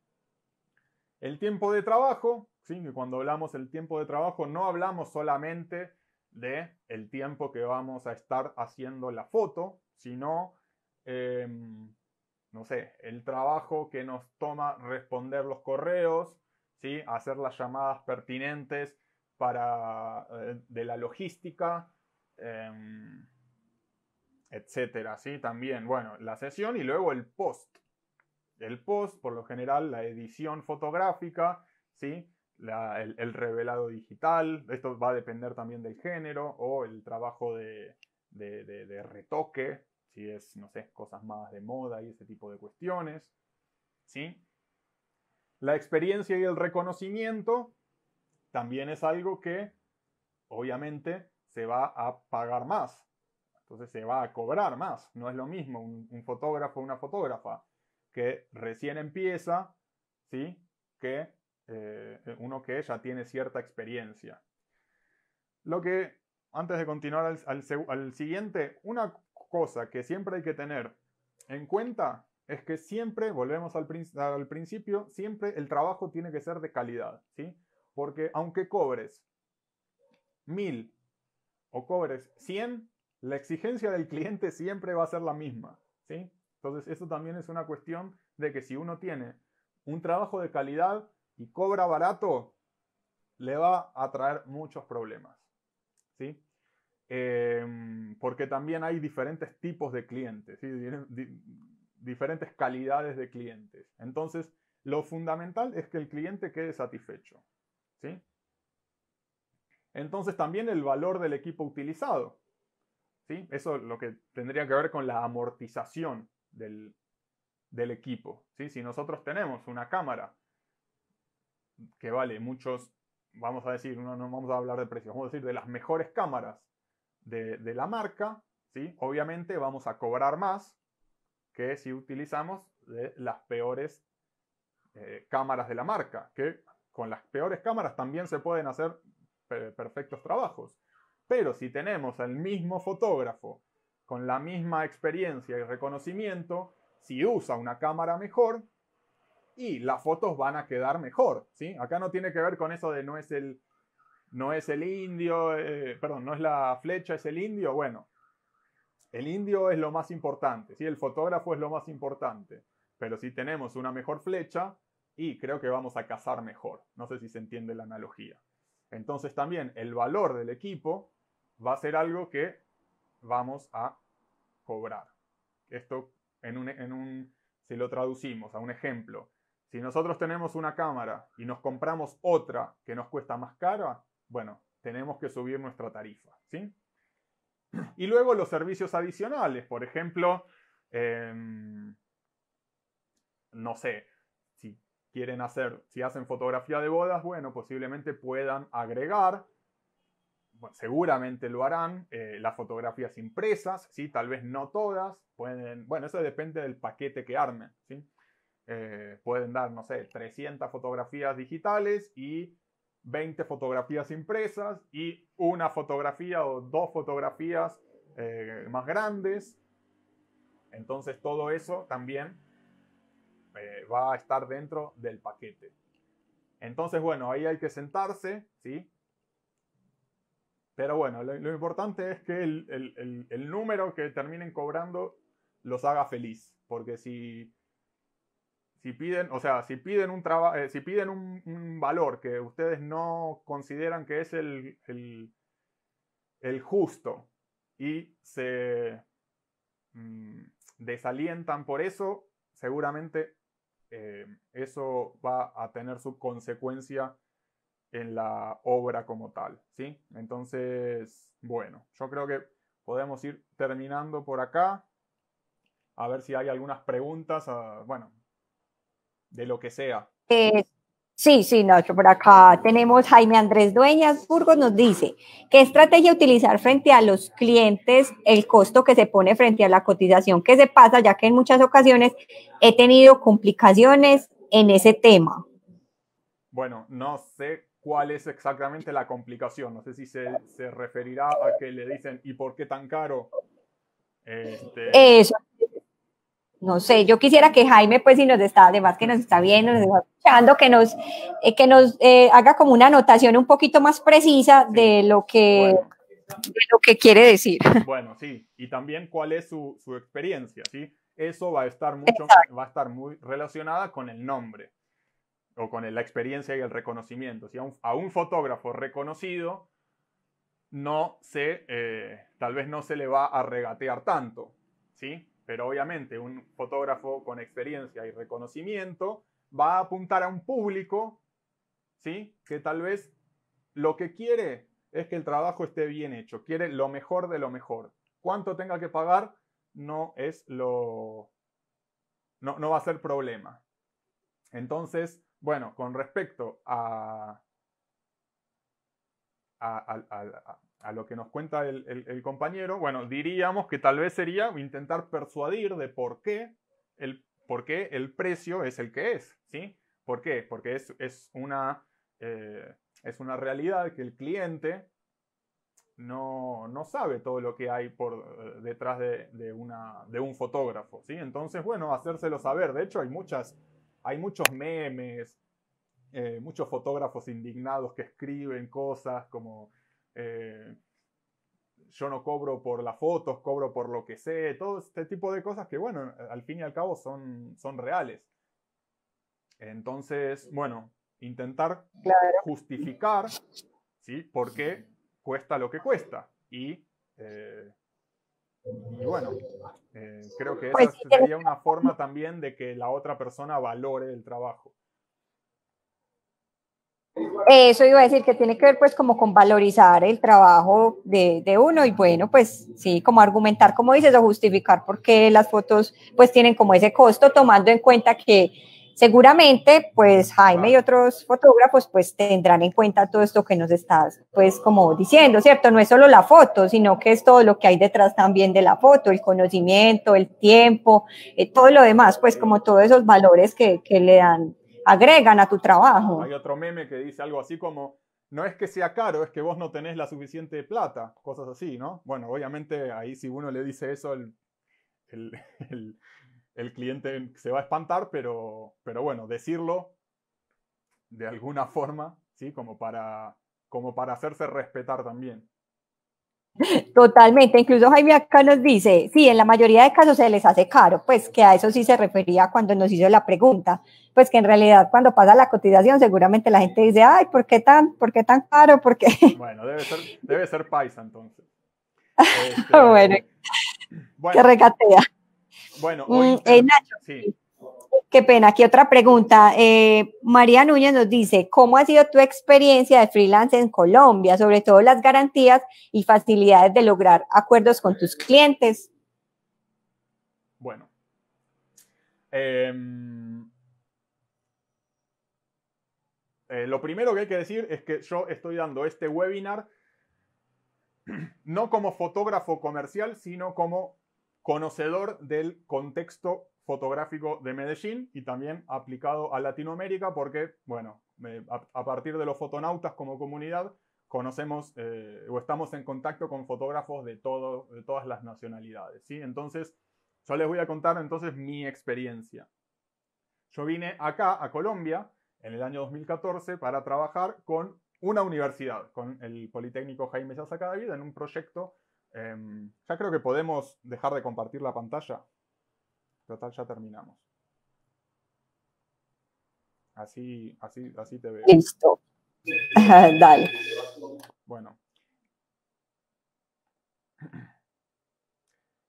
El tiempo de trabajo, ¿sí? que cuando hablamos del tiempo de trabajo no hablamos solamente de el tiempo que vamos a estar haciendo la foto, sino, em, no sé, el trabajo que nos toma responder los correos, ¿sí? hacer las llamadas pertinentes para, eh, de la logística, eh, etcétera, ¿sí? También, bueno, la sesión y luego el post. El post, por lo general, la edición fotográfica, ¿sí? el, revelado digital, esto va a depender también del género o el trabajo de, retoque, si es, no sé, cosas más de moda y ese tipo de cuestiones. ¿Sí? La experiencia y el reconocimiento también es algo que obviamente se va a pagar más. Entonces se va a cobrar más. No es lo mismo un, un fotógrafo o una fotógrafa que recién empieza, ¿sí? Que eh, eh, uno que ya tiene cierta experiencia. Lo que, antes de continuar al, siguiente, una cosa que siempre hay que tener en cuenta es que siempre, volvemos al, al, principio, siempre el trabajo tiene que ser de calidad, ¿sí? Porque aunque cobres mil o cobres 100, la exigencia del cliente siempre va a ser la misma, ¿sí? Entonces eso también es una cuestión de que si uno tiene un trabajo de calidad, y cobra barato, le va a traer muchos problemas. ¿sí? Em, porque también hay diferentes tipos de clientes, diferentes calidades de clientes. Entonces, lo fundamental es que el cliente quede satisfecho. ¿sí? Entonces, también el valor del equipo utilizado. ¿sí? Eso es lo que tendría que ver con la amortización del, del equipo. ¿sí? Si nosotros tenemos una cámara que vale muchos, vamos a decir, no, no vamos a hablar de precios, vamos a decir de las mejores cámaras de, la marca, ¿sí? obviamente vamos a cobrar más que si utilizamos las peores eh, cámaras de la marca, que con las peores cámaras también se pueden hacer eh, perfectos trabajos. Pero si tenemos al mismo fotógrafo con la misma experiencia y reconocimiento, si usa una cámara mejor, y las fotos van a quedar mejor, ¿sí? Acá no tiene que ver con eso de no es el, no es el indio, eh, perdón, no es la flecha, es el indio, bueno, el indio es lo más importante, ¿sí? El fotógrafo es lo más importante, pero si tenemos una mejor flecha y creo que vamos a cazar mejor, no sé si se entiende la analogía. Entonces también el valor del equipo va a ser algo que vamos a cobrar. Esto en un, en un si lo traducimos a un ejemplo, si nosotros tenemos una cámara y nos compramos otra que nos cuesta más cara, bueno, tenemos que subir nuestra tarifa, ¿sí? Y luego los servicios adicionales, por ejemplo, em, no sé, si quieren hacer, si hacen fotografía de bodas, bueno, posiblemente puedan agregar, seguramente lo harán, eh, las fotografías impresas, ¿sí? Tal vez no todas, pueden, bueno, eso depende del paquete que armen, ¿sí? Eh, pueden dar, no sé, 300 fotografías digitales y 20 fotografías impresas y una fotografía o dos fotografías eh, más grandes. Entonces todo eso también eh, va a estar dentro del paquete. Entonces, bueno, ahí hay que sentarse, ¿sí? Pero bueno, lo, importante es que el, el, el número que terminen cobrando los haga feliz, porque si si piden, o sea, si piden un eh, si piden un, valor que ustedes no consideran que es el, el, justo y se mm, desalientan por eso, seguramente eh, eso va a tener su consecuencia en la obra como tal, ¿sí? Entonces, bueno, yo creo que podemos ir terminando por acá, a ver si hay algunas preguntas, ah, bueno, de lo que sea. Eh, sí, sí, Nacho, por acá tenemos Jaime Andrés Dueñas Burgos nos dice, ¿qué estrategia utilizar frente a los clientes el costo que se pone frente a la cotización que se pasa, ya que en muchas ocasiones he tenido complicaciones en ese tema? Bueno, no sé cuál es exactamente la complicación. No sé si se, referirá a que le dicen, ¿y por qué tan caro? Este, Eso, no sé, yo quisiera que Jaime, pues, si nos está, además que nos está viendo, nos está escuchando, que nos, eh, que nos eh, haga como una anotación un poquito más precisa de lo que, lo que quiere decir. Bueno, sí, y también cuál es su, experiencia, ¿sí? Eso va a estar mucho, va a estar muy relacionada con el nombre o con la experiencia y el reconocimiento. Si a un, fotógrafo reconocido no se, eh, tal vez no se le va a regatear tanto, ¿sí? Pero obviamente un fotógrafo con experiencia y reconocimiento va a apuntar a un público, ¿sí? Que tal vez lo que quiere es que el trabajo esté bien hecho, quiere lo mejor de lo mejor. Cuánto tenga que pagar no es lo... no, va a ser problema. Entonces, bueno, con respecto a, a, a lo que nos cuenta el, compañero, bueno, diríamos que tal vez sería intentar persuadir de por qué el, por el precio es el que es, ¿sí? ¿Por qué? Porque es, es una, eh, es una realidad que el cliente no, sabe todo lo que hay por eh, detrás de, una, de un fotógrafo, ¿sí? Entonces, bueno, hacérselo saber. De hecho, hay, muchas, hay muchos memes, eh, muchos fotógrafos indignados que escriben cosas como eh, yo no cobro por las fotos, cobro por lo que sé, todo este tipo de cosas que, bueno, al fin y al cabo son, son reales. Entonces, bueno, intentar justificar, ¿sí? ¿Por qué cuesta lo que cuesta? Y, eh, bueno, eh, creo que pues esa sería una forma también de que la otra persona valore el trabajo. Eso iba a decir que tiene que ver pues como con valorizar el trabajo de, de, uno y bueno, pues sí, como argumentar, como dices, o justificar por qué las fotos pues tienen como ese costo, tomando en cuenta que seguramente pues Jaime y otros fotógrafos pues tendrán en cuenta todo esto que nos estás pues como diciendo, ¿cierto? No es solo la foto, sino que es todo lo que hay detrás también de la foto, el conocimiento, el tiempo, eh, todo lo demás, pues como todos esos valores que, que le dan agregan a tu trabajo. Hay otro meme que dice algo así como, no es que sea caro, es que vos no tenés la suficiente plata, cosas así, ¿no? Bueno, obviamente ahí si uno le dice eso, el, cliente se va a espantar, pero, pero bueno, decirlo de alguna forma, ¿sí? Como para, como para hacerse respetar también. Totalmente, incluso Jaime acá nos dice, sí, en la mayoría de casos se les hace caro, pues que a eso sí se refería cuando nos hizo la pregunta, pues que en realidad cuando pasa la cotización seguramente la gente dice, ay, ¿por qué tan, por qué tan caro? ¿Por Bueno, debe ser, debe paisa entonces. Este, bueno, que regatea Bueno, mm, hoy, eh, Nacho, sí. Qué pena, aquí otra pregunta. Eh, María Núñez nos dice, ¿cómo ha sido tu experiencia de freelance en Colombia, sobre todo las garantías y facilidades de lograr acuerdos con tus clientes? Bueno, em, eh, lo primero que hay que decir es que yo estoy dando este webinar no como fotógrafo comercial, sino como conocedor del contexto fotográfico de Medellín y también aplicado a Latinoamérica porque, bueno, a, partir de los fotonautas como comunidad, conocemos eh, o estamos en contacto con fotógrafos de, todo, todas las nacionalidades. ¿sí? Entonces, yo les voy a contar entonces mi experiencia. Yo vine acá, a Colombia, en el año 2014 para trabajar con una universidad, con el Politécnico Jaime Saza-Cadavid en un proyecto. Em, ya creo que podemos dejar de compartir la pantalla. Total, ya terminamos. Así, así, así te veo. Listo. Dale. Bueno.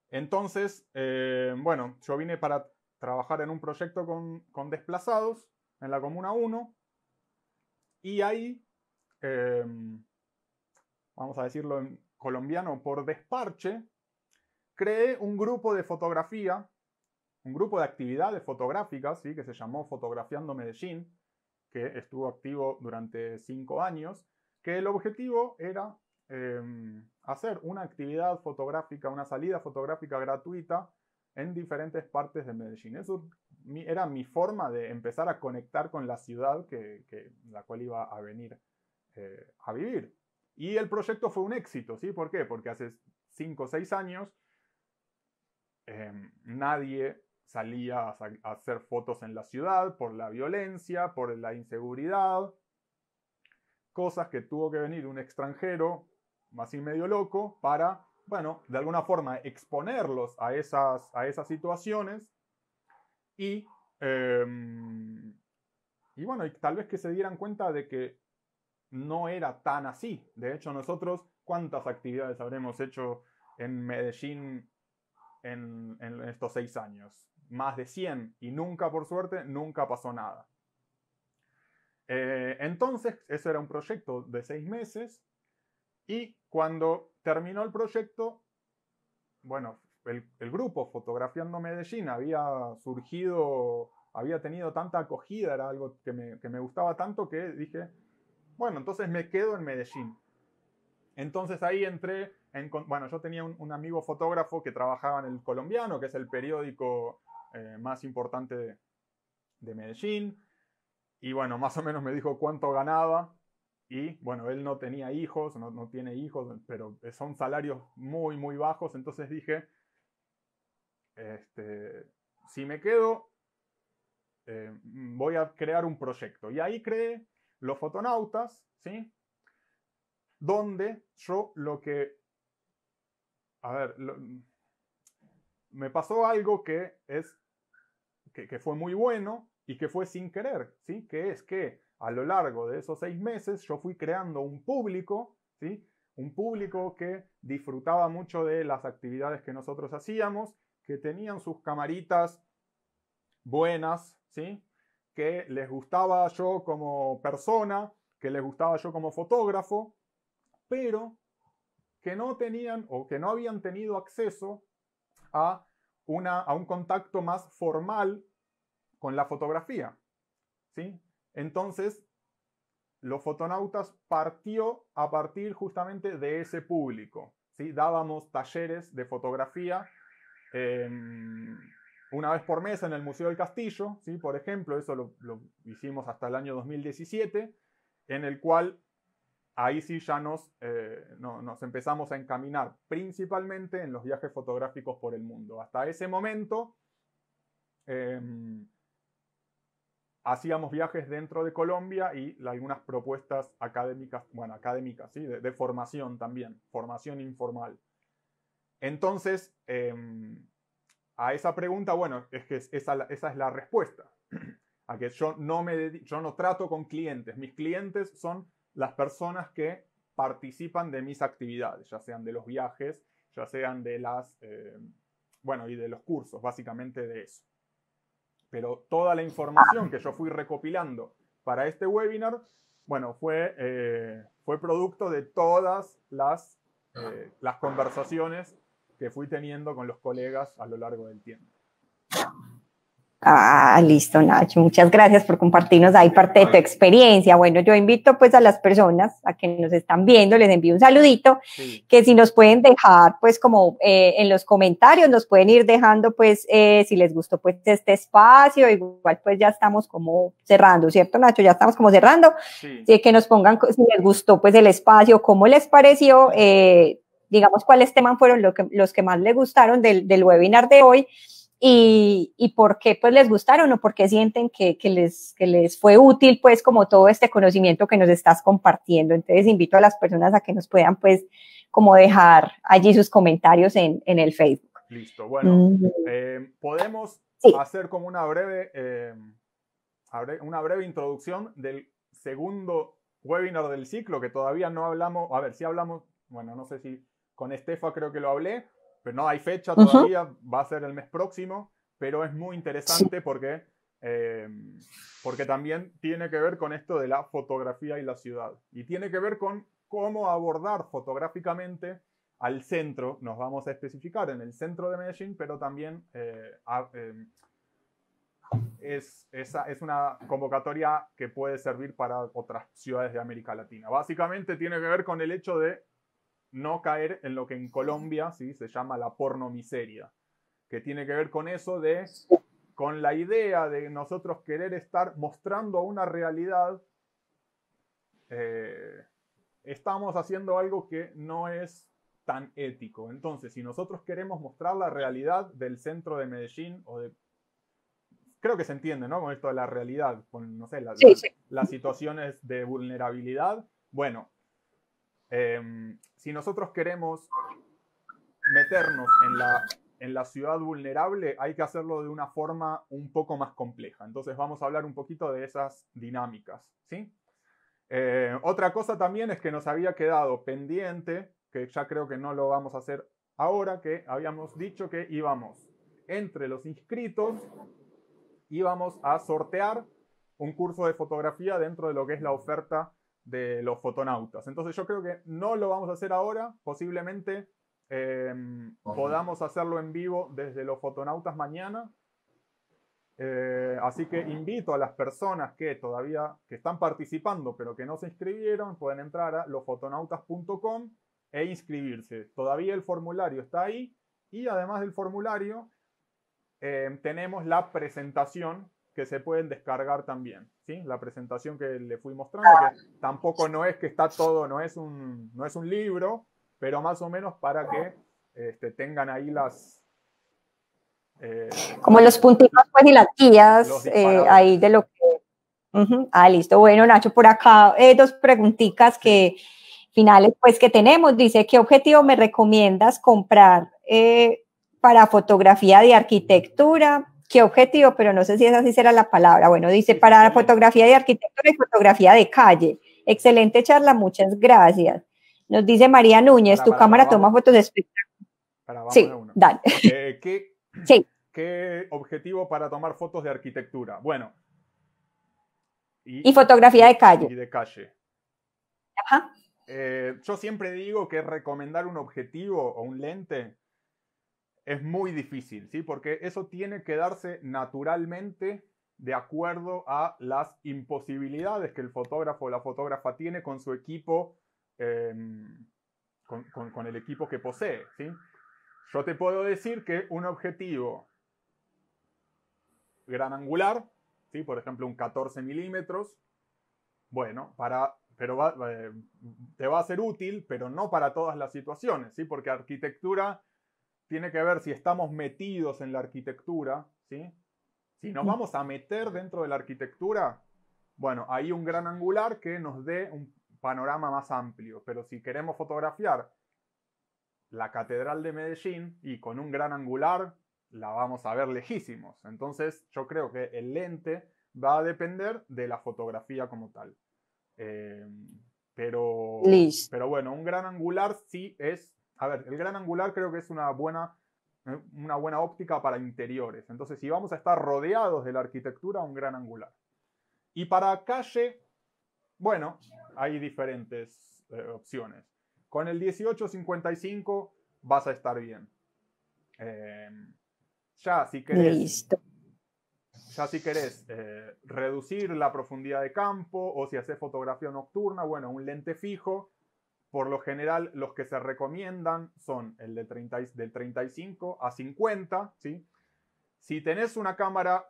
Entonces, eh, bueno, yo vine para trabajar en un proyecto con, desplazados en la Comuna 1 y ahí, em, vamos a decirlo en colombiano, por desparche, creé un grupo de fotografía un grupo de actividades fotográficas ¿sí? que se llamó Fotografiando Medellín, que estuvo activo durante cinco años, que el objetivo era em, hacer una actividad fotográfica, una salida fotográfica gratuita en diferentes partes de Medellín. Eso era mi forma de empezar a conectar con la ciudad que, la cual iba a venir eh, a vivir. Y el proyecto fue un éxito, ¿sí? ¿Por qué? Porque hace cinco o seis años em, nadie salía a, hacer fotos en la ciudad por la violencia, por la inseguridad, cosas que tuvo que venir un extranjero, más y medio loco, para, bueno, de alguna forma exponerlos a esas, a esas situaciones y, em, y bueno, y tal vez que se dieran cuenta de que no era tan así. De hecho, nosotros, ¿cuántas actividades habremos hecho en Medellín en, estos seis años más de 100 y nunca, por suerte, nunca pasó nada. Eh, entonces, eso era un proyecto de seis meses y cuando terminó el proyecto, bueno, el, grupo Fotografiando Medellín había surgido, había tenido tanta acogida, era algo que me, que me gustaba tanto que dije, bueno, entonces me quedo en Medellín. Entonces ahí entré, en, bueno, yo tenía un, un, amigo fotógrafo que trabajaba en El Colombiano, que es el periódico eh, más importante de, Medellín. Y bueno, más o menos me dijo cuánto ganaba. Y bueno, él no tenía hijos, no, tiene hijos, pero son salarios muy, muy bajos. Entonces dije, este, si me quedo, eh, voy a crear un proyecto. Y ahí creé los fotonautas, ¿sí? Donde yo lo que... A ver, lo, me pasó algo que es que, fue muy bueno y que fue sin querer, ¿sí? Que es que a lo largo de esos seis meses yo fui creando un público, ¿sí? Un público que disfrutaba mucho de las actividades que nosotros hacíamos, que tenían sus camaritas buenas, ¿sí? Que les gustaba yo como persona, que les gustaba yo como fotógrafo, pero que no tenían o que no habían tenido acceso a, un contacto más formal con la fotografía. ¿sí? Entonces, los fotonautas partió a partir justamente de ese público. ¿sí? Dábamos talleres de fotografía em, una vez por mes en el Museo del Castillo, ¿sí? por ejemplo, eso lo, lo hicimos hasta el año 2017, en el cual ahí sí ya nos, eh, nos empezamos a encaminar principalmente en los viajes fotográficos por el mundo. Hasta ese momento em, hacíamos viajes dentro de Colombia y algunas propuestas académicas, bueno, académicas, ¿sí? de, formación también, formación informal. Entonces, em, a esa pregunta, bueno, es que esa, es la respuesta. A que yo no, me, yo no trato con clientes, mis clientes son las personas que participan de mis actividades, ya sean de los viajes, ya sean de las, eh, bueno, y de los cursos, básicamente de eso. Pero toda la información que yo fui recopilando para este webinar, bueno, fue, eh, fue producto de todas las, eh, las conversaciones que fui teniendo con los colegas a lo largo del tiempo. Ah, ah, listo, Nacho. Muchas gracias por compartirnos ahí parte de tu experiencia. Bueno, yo invito pues a las personas a que nos están viendo, les envío un saludito, que si nos pueden dejar pues como eh, en los comentarios, nos pueden ir dejando pues eh, si les gustó pues este espacio, igual pues ya estamos como cerrando, ¿cierto, Nacho? Ya estamos como cerrando. Sí. que nos pongan si les gustó pues el espacio, cómo les pareció, eh, digamos cuáles temas fueron lo que, los que más les gustaron del, del webinar de hoy y, por qué pues les gustaron o por qué sienten que, les, fue útil pues como todo este conocimiento que nos estás compartiendo. Entonces invito a las personas a que nos puedan pues como dejar allí sus comentarios en, el Facebook. Listo, bueno, mm. eh, podemos hacer como una breve, eh, una breve introducción del segundo webinar del ciclo que todavía no hablamos, a ver si hablamos, bueno, no sé si con Estefa creo que lo hablé, pero no hay fecha todavía, va a ser el mes próximo, pero es muy interesante porque, eh, porque también tiene que ver con esto de la fotografía y la ciudad. Y tiene que ver con cómo abordar fotográficamente al centro, nos vamos a especificar en el centro de Medellín, pero también eh, eh, es, es, una convocatoria que puede servir para otras ciudades de América Latina. Básicamente tiene que ver con el hecho de no caer en lo que en Colombia ¿sí? se llama la pornomiseria, que tiene que ver con eso de, con la idea de nosotros querer estar mostrando una realidad, eh, estamos haciendo algo que no es tan ético. Entonces, si nosotros queremos mostrar la realidad del centro de Medellín o Creo que se entiende, ¿no? Con esto de la realidad, con, no sé, las situaciones de vulnerabilidad. Bueno, em, si nosotros queremos meternos en la, en la ciudad vulnerable, hay que hacerlo de una forma un poco más compleja. Entonces vamos a hablar un poquito de esas dinámicas. ¿sí? Eh, otra cosa también es que nos había quedado pendiente, que ya creo que no lo vamos a hacer ahora, que habíamos dicho que íbamos entre los inscritos, íbamos a sortear un curso de fotografía dentro de lo que es la oferta de los fotonautas. Entonces yo creo que no lo vamos a hacer ahora, posiblemente em, podamos hacerlo en vivo desde los fotonautas mañana. Eh, así que invito a las personas que todavía que están participando pero que no se inscribieron, pueden entrar a losfotonautas.com e inscribirse. Todavía el formulario está ahí y además del formulario em, tenemos la presentación que se pueden descargar también. ¿sí? La presentación que le fui mostrando, tampoco no es que está todo, no es un, no es un libro, pero más o menos para que este, tengan ahí las... Eh, Como los puntitos pues, y las guías eh, ahí de lo que... Ah, listo. Bueno, Nacho, por acá eh, dos preguntitas que finales pues que tenemos. Dice, ¿qué objetivo me recomiendas comprar para fotografía de arquitectura? qué objetivo, pero no sé si esa sí será la palabra. Bueno, dice para fotografía de arquitectura y fotografía de calle. Excelente charla, muchas gracias. Nos dice María Núñez, tu cámara toma fotos de espectáculo. Sí, dale. Eh, eh, ¿qué, sí. ¿Qué objetivo para tomar fotos de arquitectura? Bueno. Y, fotografía de calle. Y de calle. Eh, yo siempre digo que recomendar un objetivo o un lente es muy difícil, ¿sí? Porque eso tiene que darse naturalmente de acuerdo a las imposibilidades que el fotógrafo o la fotógrafa tiene con su equipo, em, con, el equipo que posee, ¿sí? Yo te puedo decir que un objetivo gran angular, ¿sí? Por ejemplo, un 14 milímetros, bueno, para pero eh, te va a ser útil, pero no para todas las situaciones, ¿sí? Porque arquitectura tiene que ver si estamos metidos en la arquitectura, ¿sí? Si nos mm. vamos a meter dentro de la arquitectura, bueno, hay un gran angular que nos dé un panorama más amplio, pero si queremos fotografiar la Catedral de Medellín y con un gran angular, la vamos a ver lejísimos. Entonces yo creo que el lente va a depender de la fotografía como tal. Eh, pero, pero bueno, un gran angular sí es a ver, el gran angular creo que es una buena, eh, una buena óptica para interiores. Entonces, si vamos a estar rodeados de la arquitectura, un gran angular. Y para calle, bueno, hay diferentes eh, opciones. Con el 1855 vas a estar bien. Em, ya, si querés. si eh, reducir la profundidad de campo o si haces fotografía nocturna, bueno, un lente fijo por lo general, los que se recomiendan son el de del 35 a 50, ¿sí? Si tenés una cámara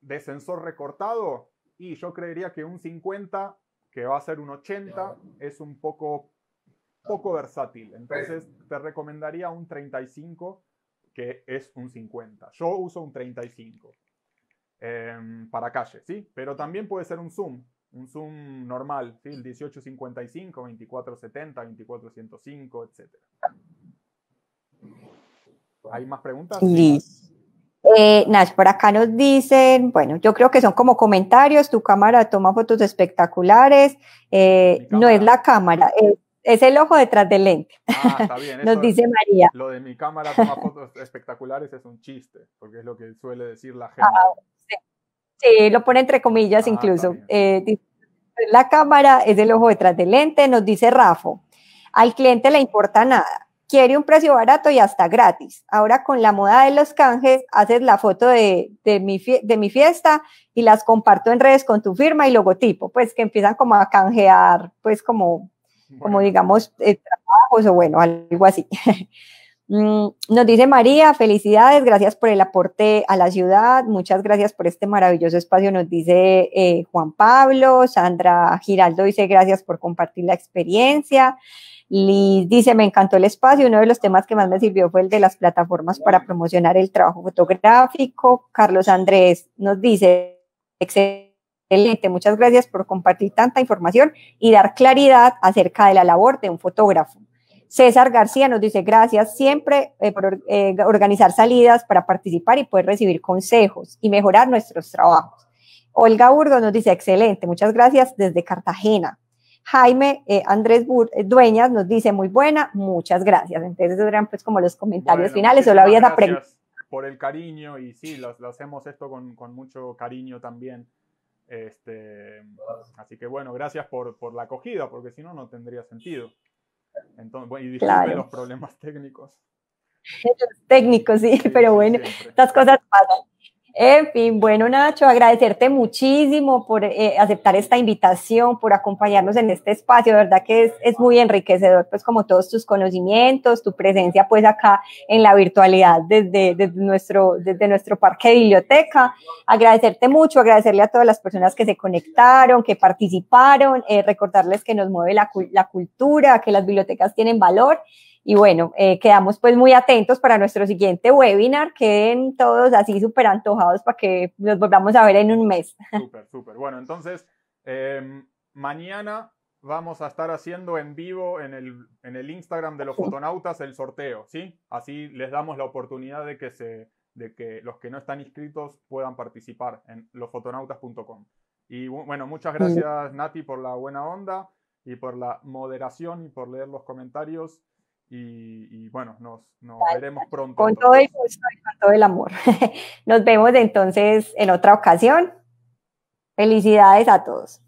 de sensor recortado, y yo creería que un 50, que va a ser un 80, es un poco, poco versátil. Entonces, te recomendaría un 35, que es un 50. Yo uso un 35 em, para calle, ¿sí? Pero también puede ser un zoom, un zoom normal, 18-55, el 1855, 2470, 2405, etc. ¿Hay más preguntas? Sí. Eh, Nash, por acá nos dicen, bueno, yo creo que son como comentarios, tu cámara toma fotos espectaculares, eh, no es la cámara, es, el ojo detrás del lente, ah, está bien, nos dice María. Lo de mi cámara toma fotos espectaculares es un chiste, porque es lo que suele decir la gente. Ah, Sí, lo pone entre comillas ah, incluso. Eh, la cámara es el ojo detrás del lente, nos dice Rafa, Al cliente le importa nada. Quiere un precio barato y hasta gratis. Ahora con la moda de los canjes, haces la foto de, de, mi, de mi fiesta y las comparto en redes con tu firma y logotipo. Pues que empiezan como a canjear, pues como, como digamos, eh, trabajos o bueno, algo así. Mm, nos dice María, felicidades, gracias por el aporte a la ciudad, muchas gracias por este maravilloso espacio, nos dice eh, Juan Pablo, Sandra Giraldo dice gracias por compartir la experiencia, Liz dice me encantó el espacio, uno de los temas que más me sirvió fue el de las plataformas para promocionar el trabajo fotográfico, Carlos Andrés nos dice excelente, muchas gracias por compartir tanta información y dar claridad acerca de la labor de un fotógrafo. César García nos dice, gracias siempre eh, por eh, organizar salidas para participar y poder recibir consejos y mejorar nuestros trabajos. Olga Urdo nos dice, excelente, muchas gracias desde Cartagena. Jaime eh, Andrés Bur Dueñas nos dice, muy buena, muchas gracias. Entonces eran pues como los comentarios finales, la Por el cariño y sí, lo, hacemos esto con, mucho cariño también. Este, así que bueno, gracias por la acogida, porque si no, no tendría sentido. Entonces, bueno, y los problemas técnicos. técnicos, sí, pero bueno, estas cosas pasan. En fin, bueno Nacho, agradecerte muchísimo por eh, aceptar esta invitación, por acompañarnos en este espacio, de verdad que es, muy enriquecedor, pues como todos tus conocimientos, tu presencia pues acá en la virtualidad desde, nuestro, desde nuestro parque de biblioteca. Agradecerte mucho, agradecerle a todas las personas que se conectaron, que participaron, eh, recordarles que nos mueve la, la cultura, que las bibliotecas tienen valor y bueno, eh, quedamos pues muy atentos para nuestro siguiente webinar. Queden todos así súper antojados para que nos volvamos a ver en un mes. Súper, súper. Bueno, entonces, em, mañana vamos a estar haciendo en vivo en el, Instagram de los fotonautas el sorteo, ¿sí? Así les damos la oportunidad de que, se, de que los que no están inscritos puedan participar en losfotonautas.com. Y bueno, muchas gracias Nati por la buena onda y por la moderación y por leer los comentarios. Y, bueno, nos, veremos pronto. Con todo el gusto y con todo el amor. Nos vemos entonces en otra ocasión. Felicidades a todos.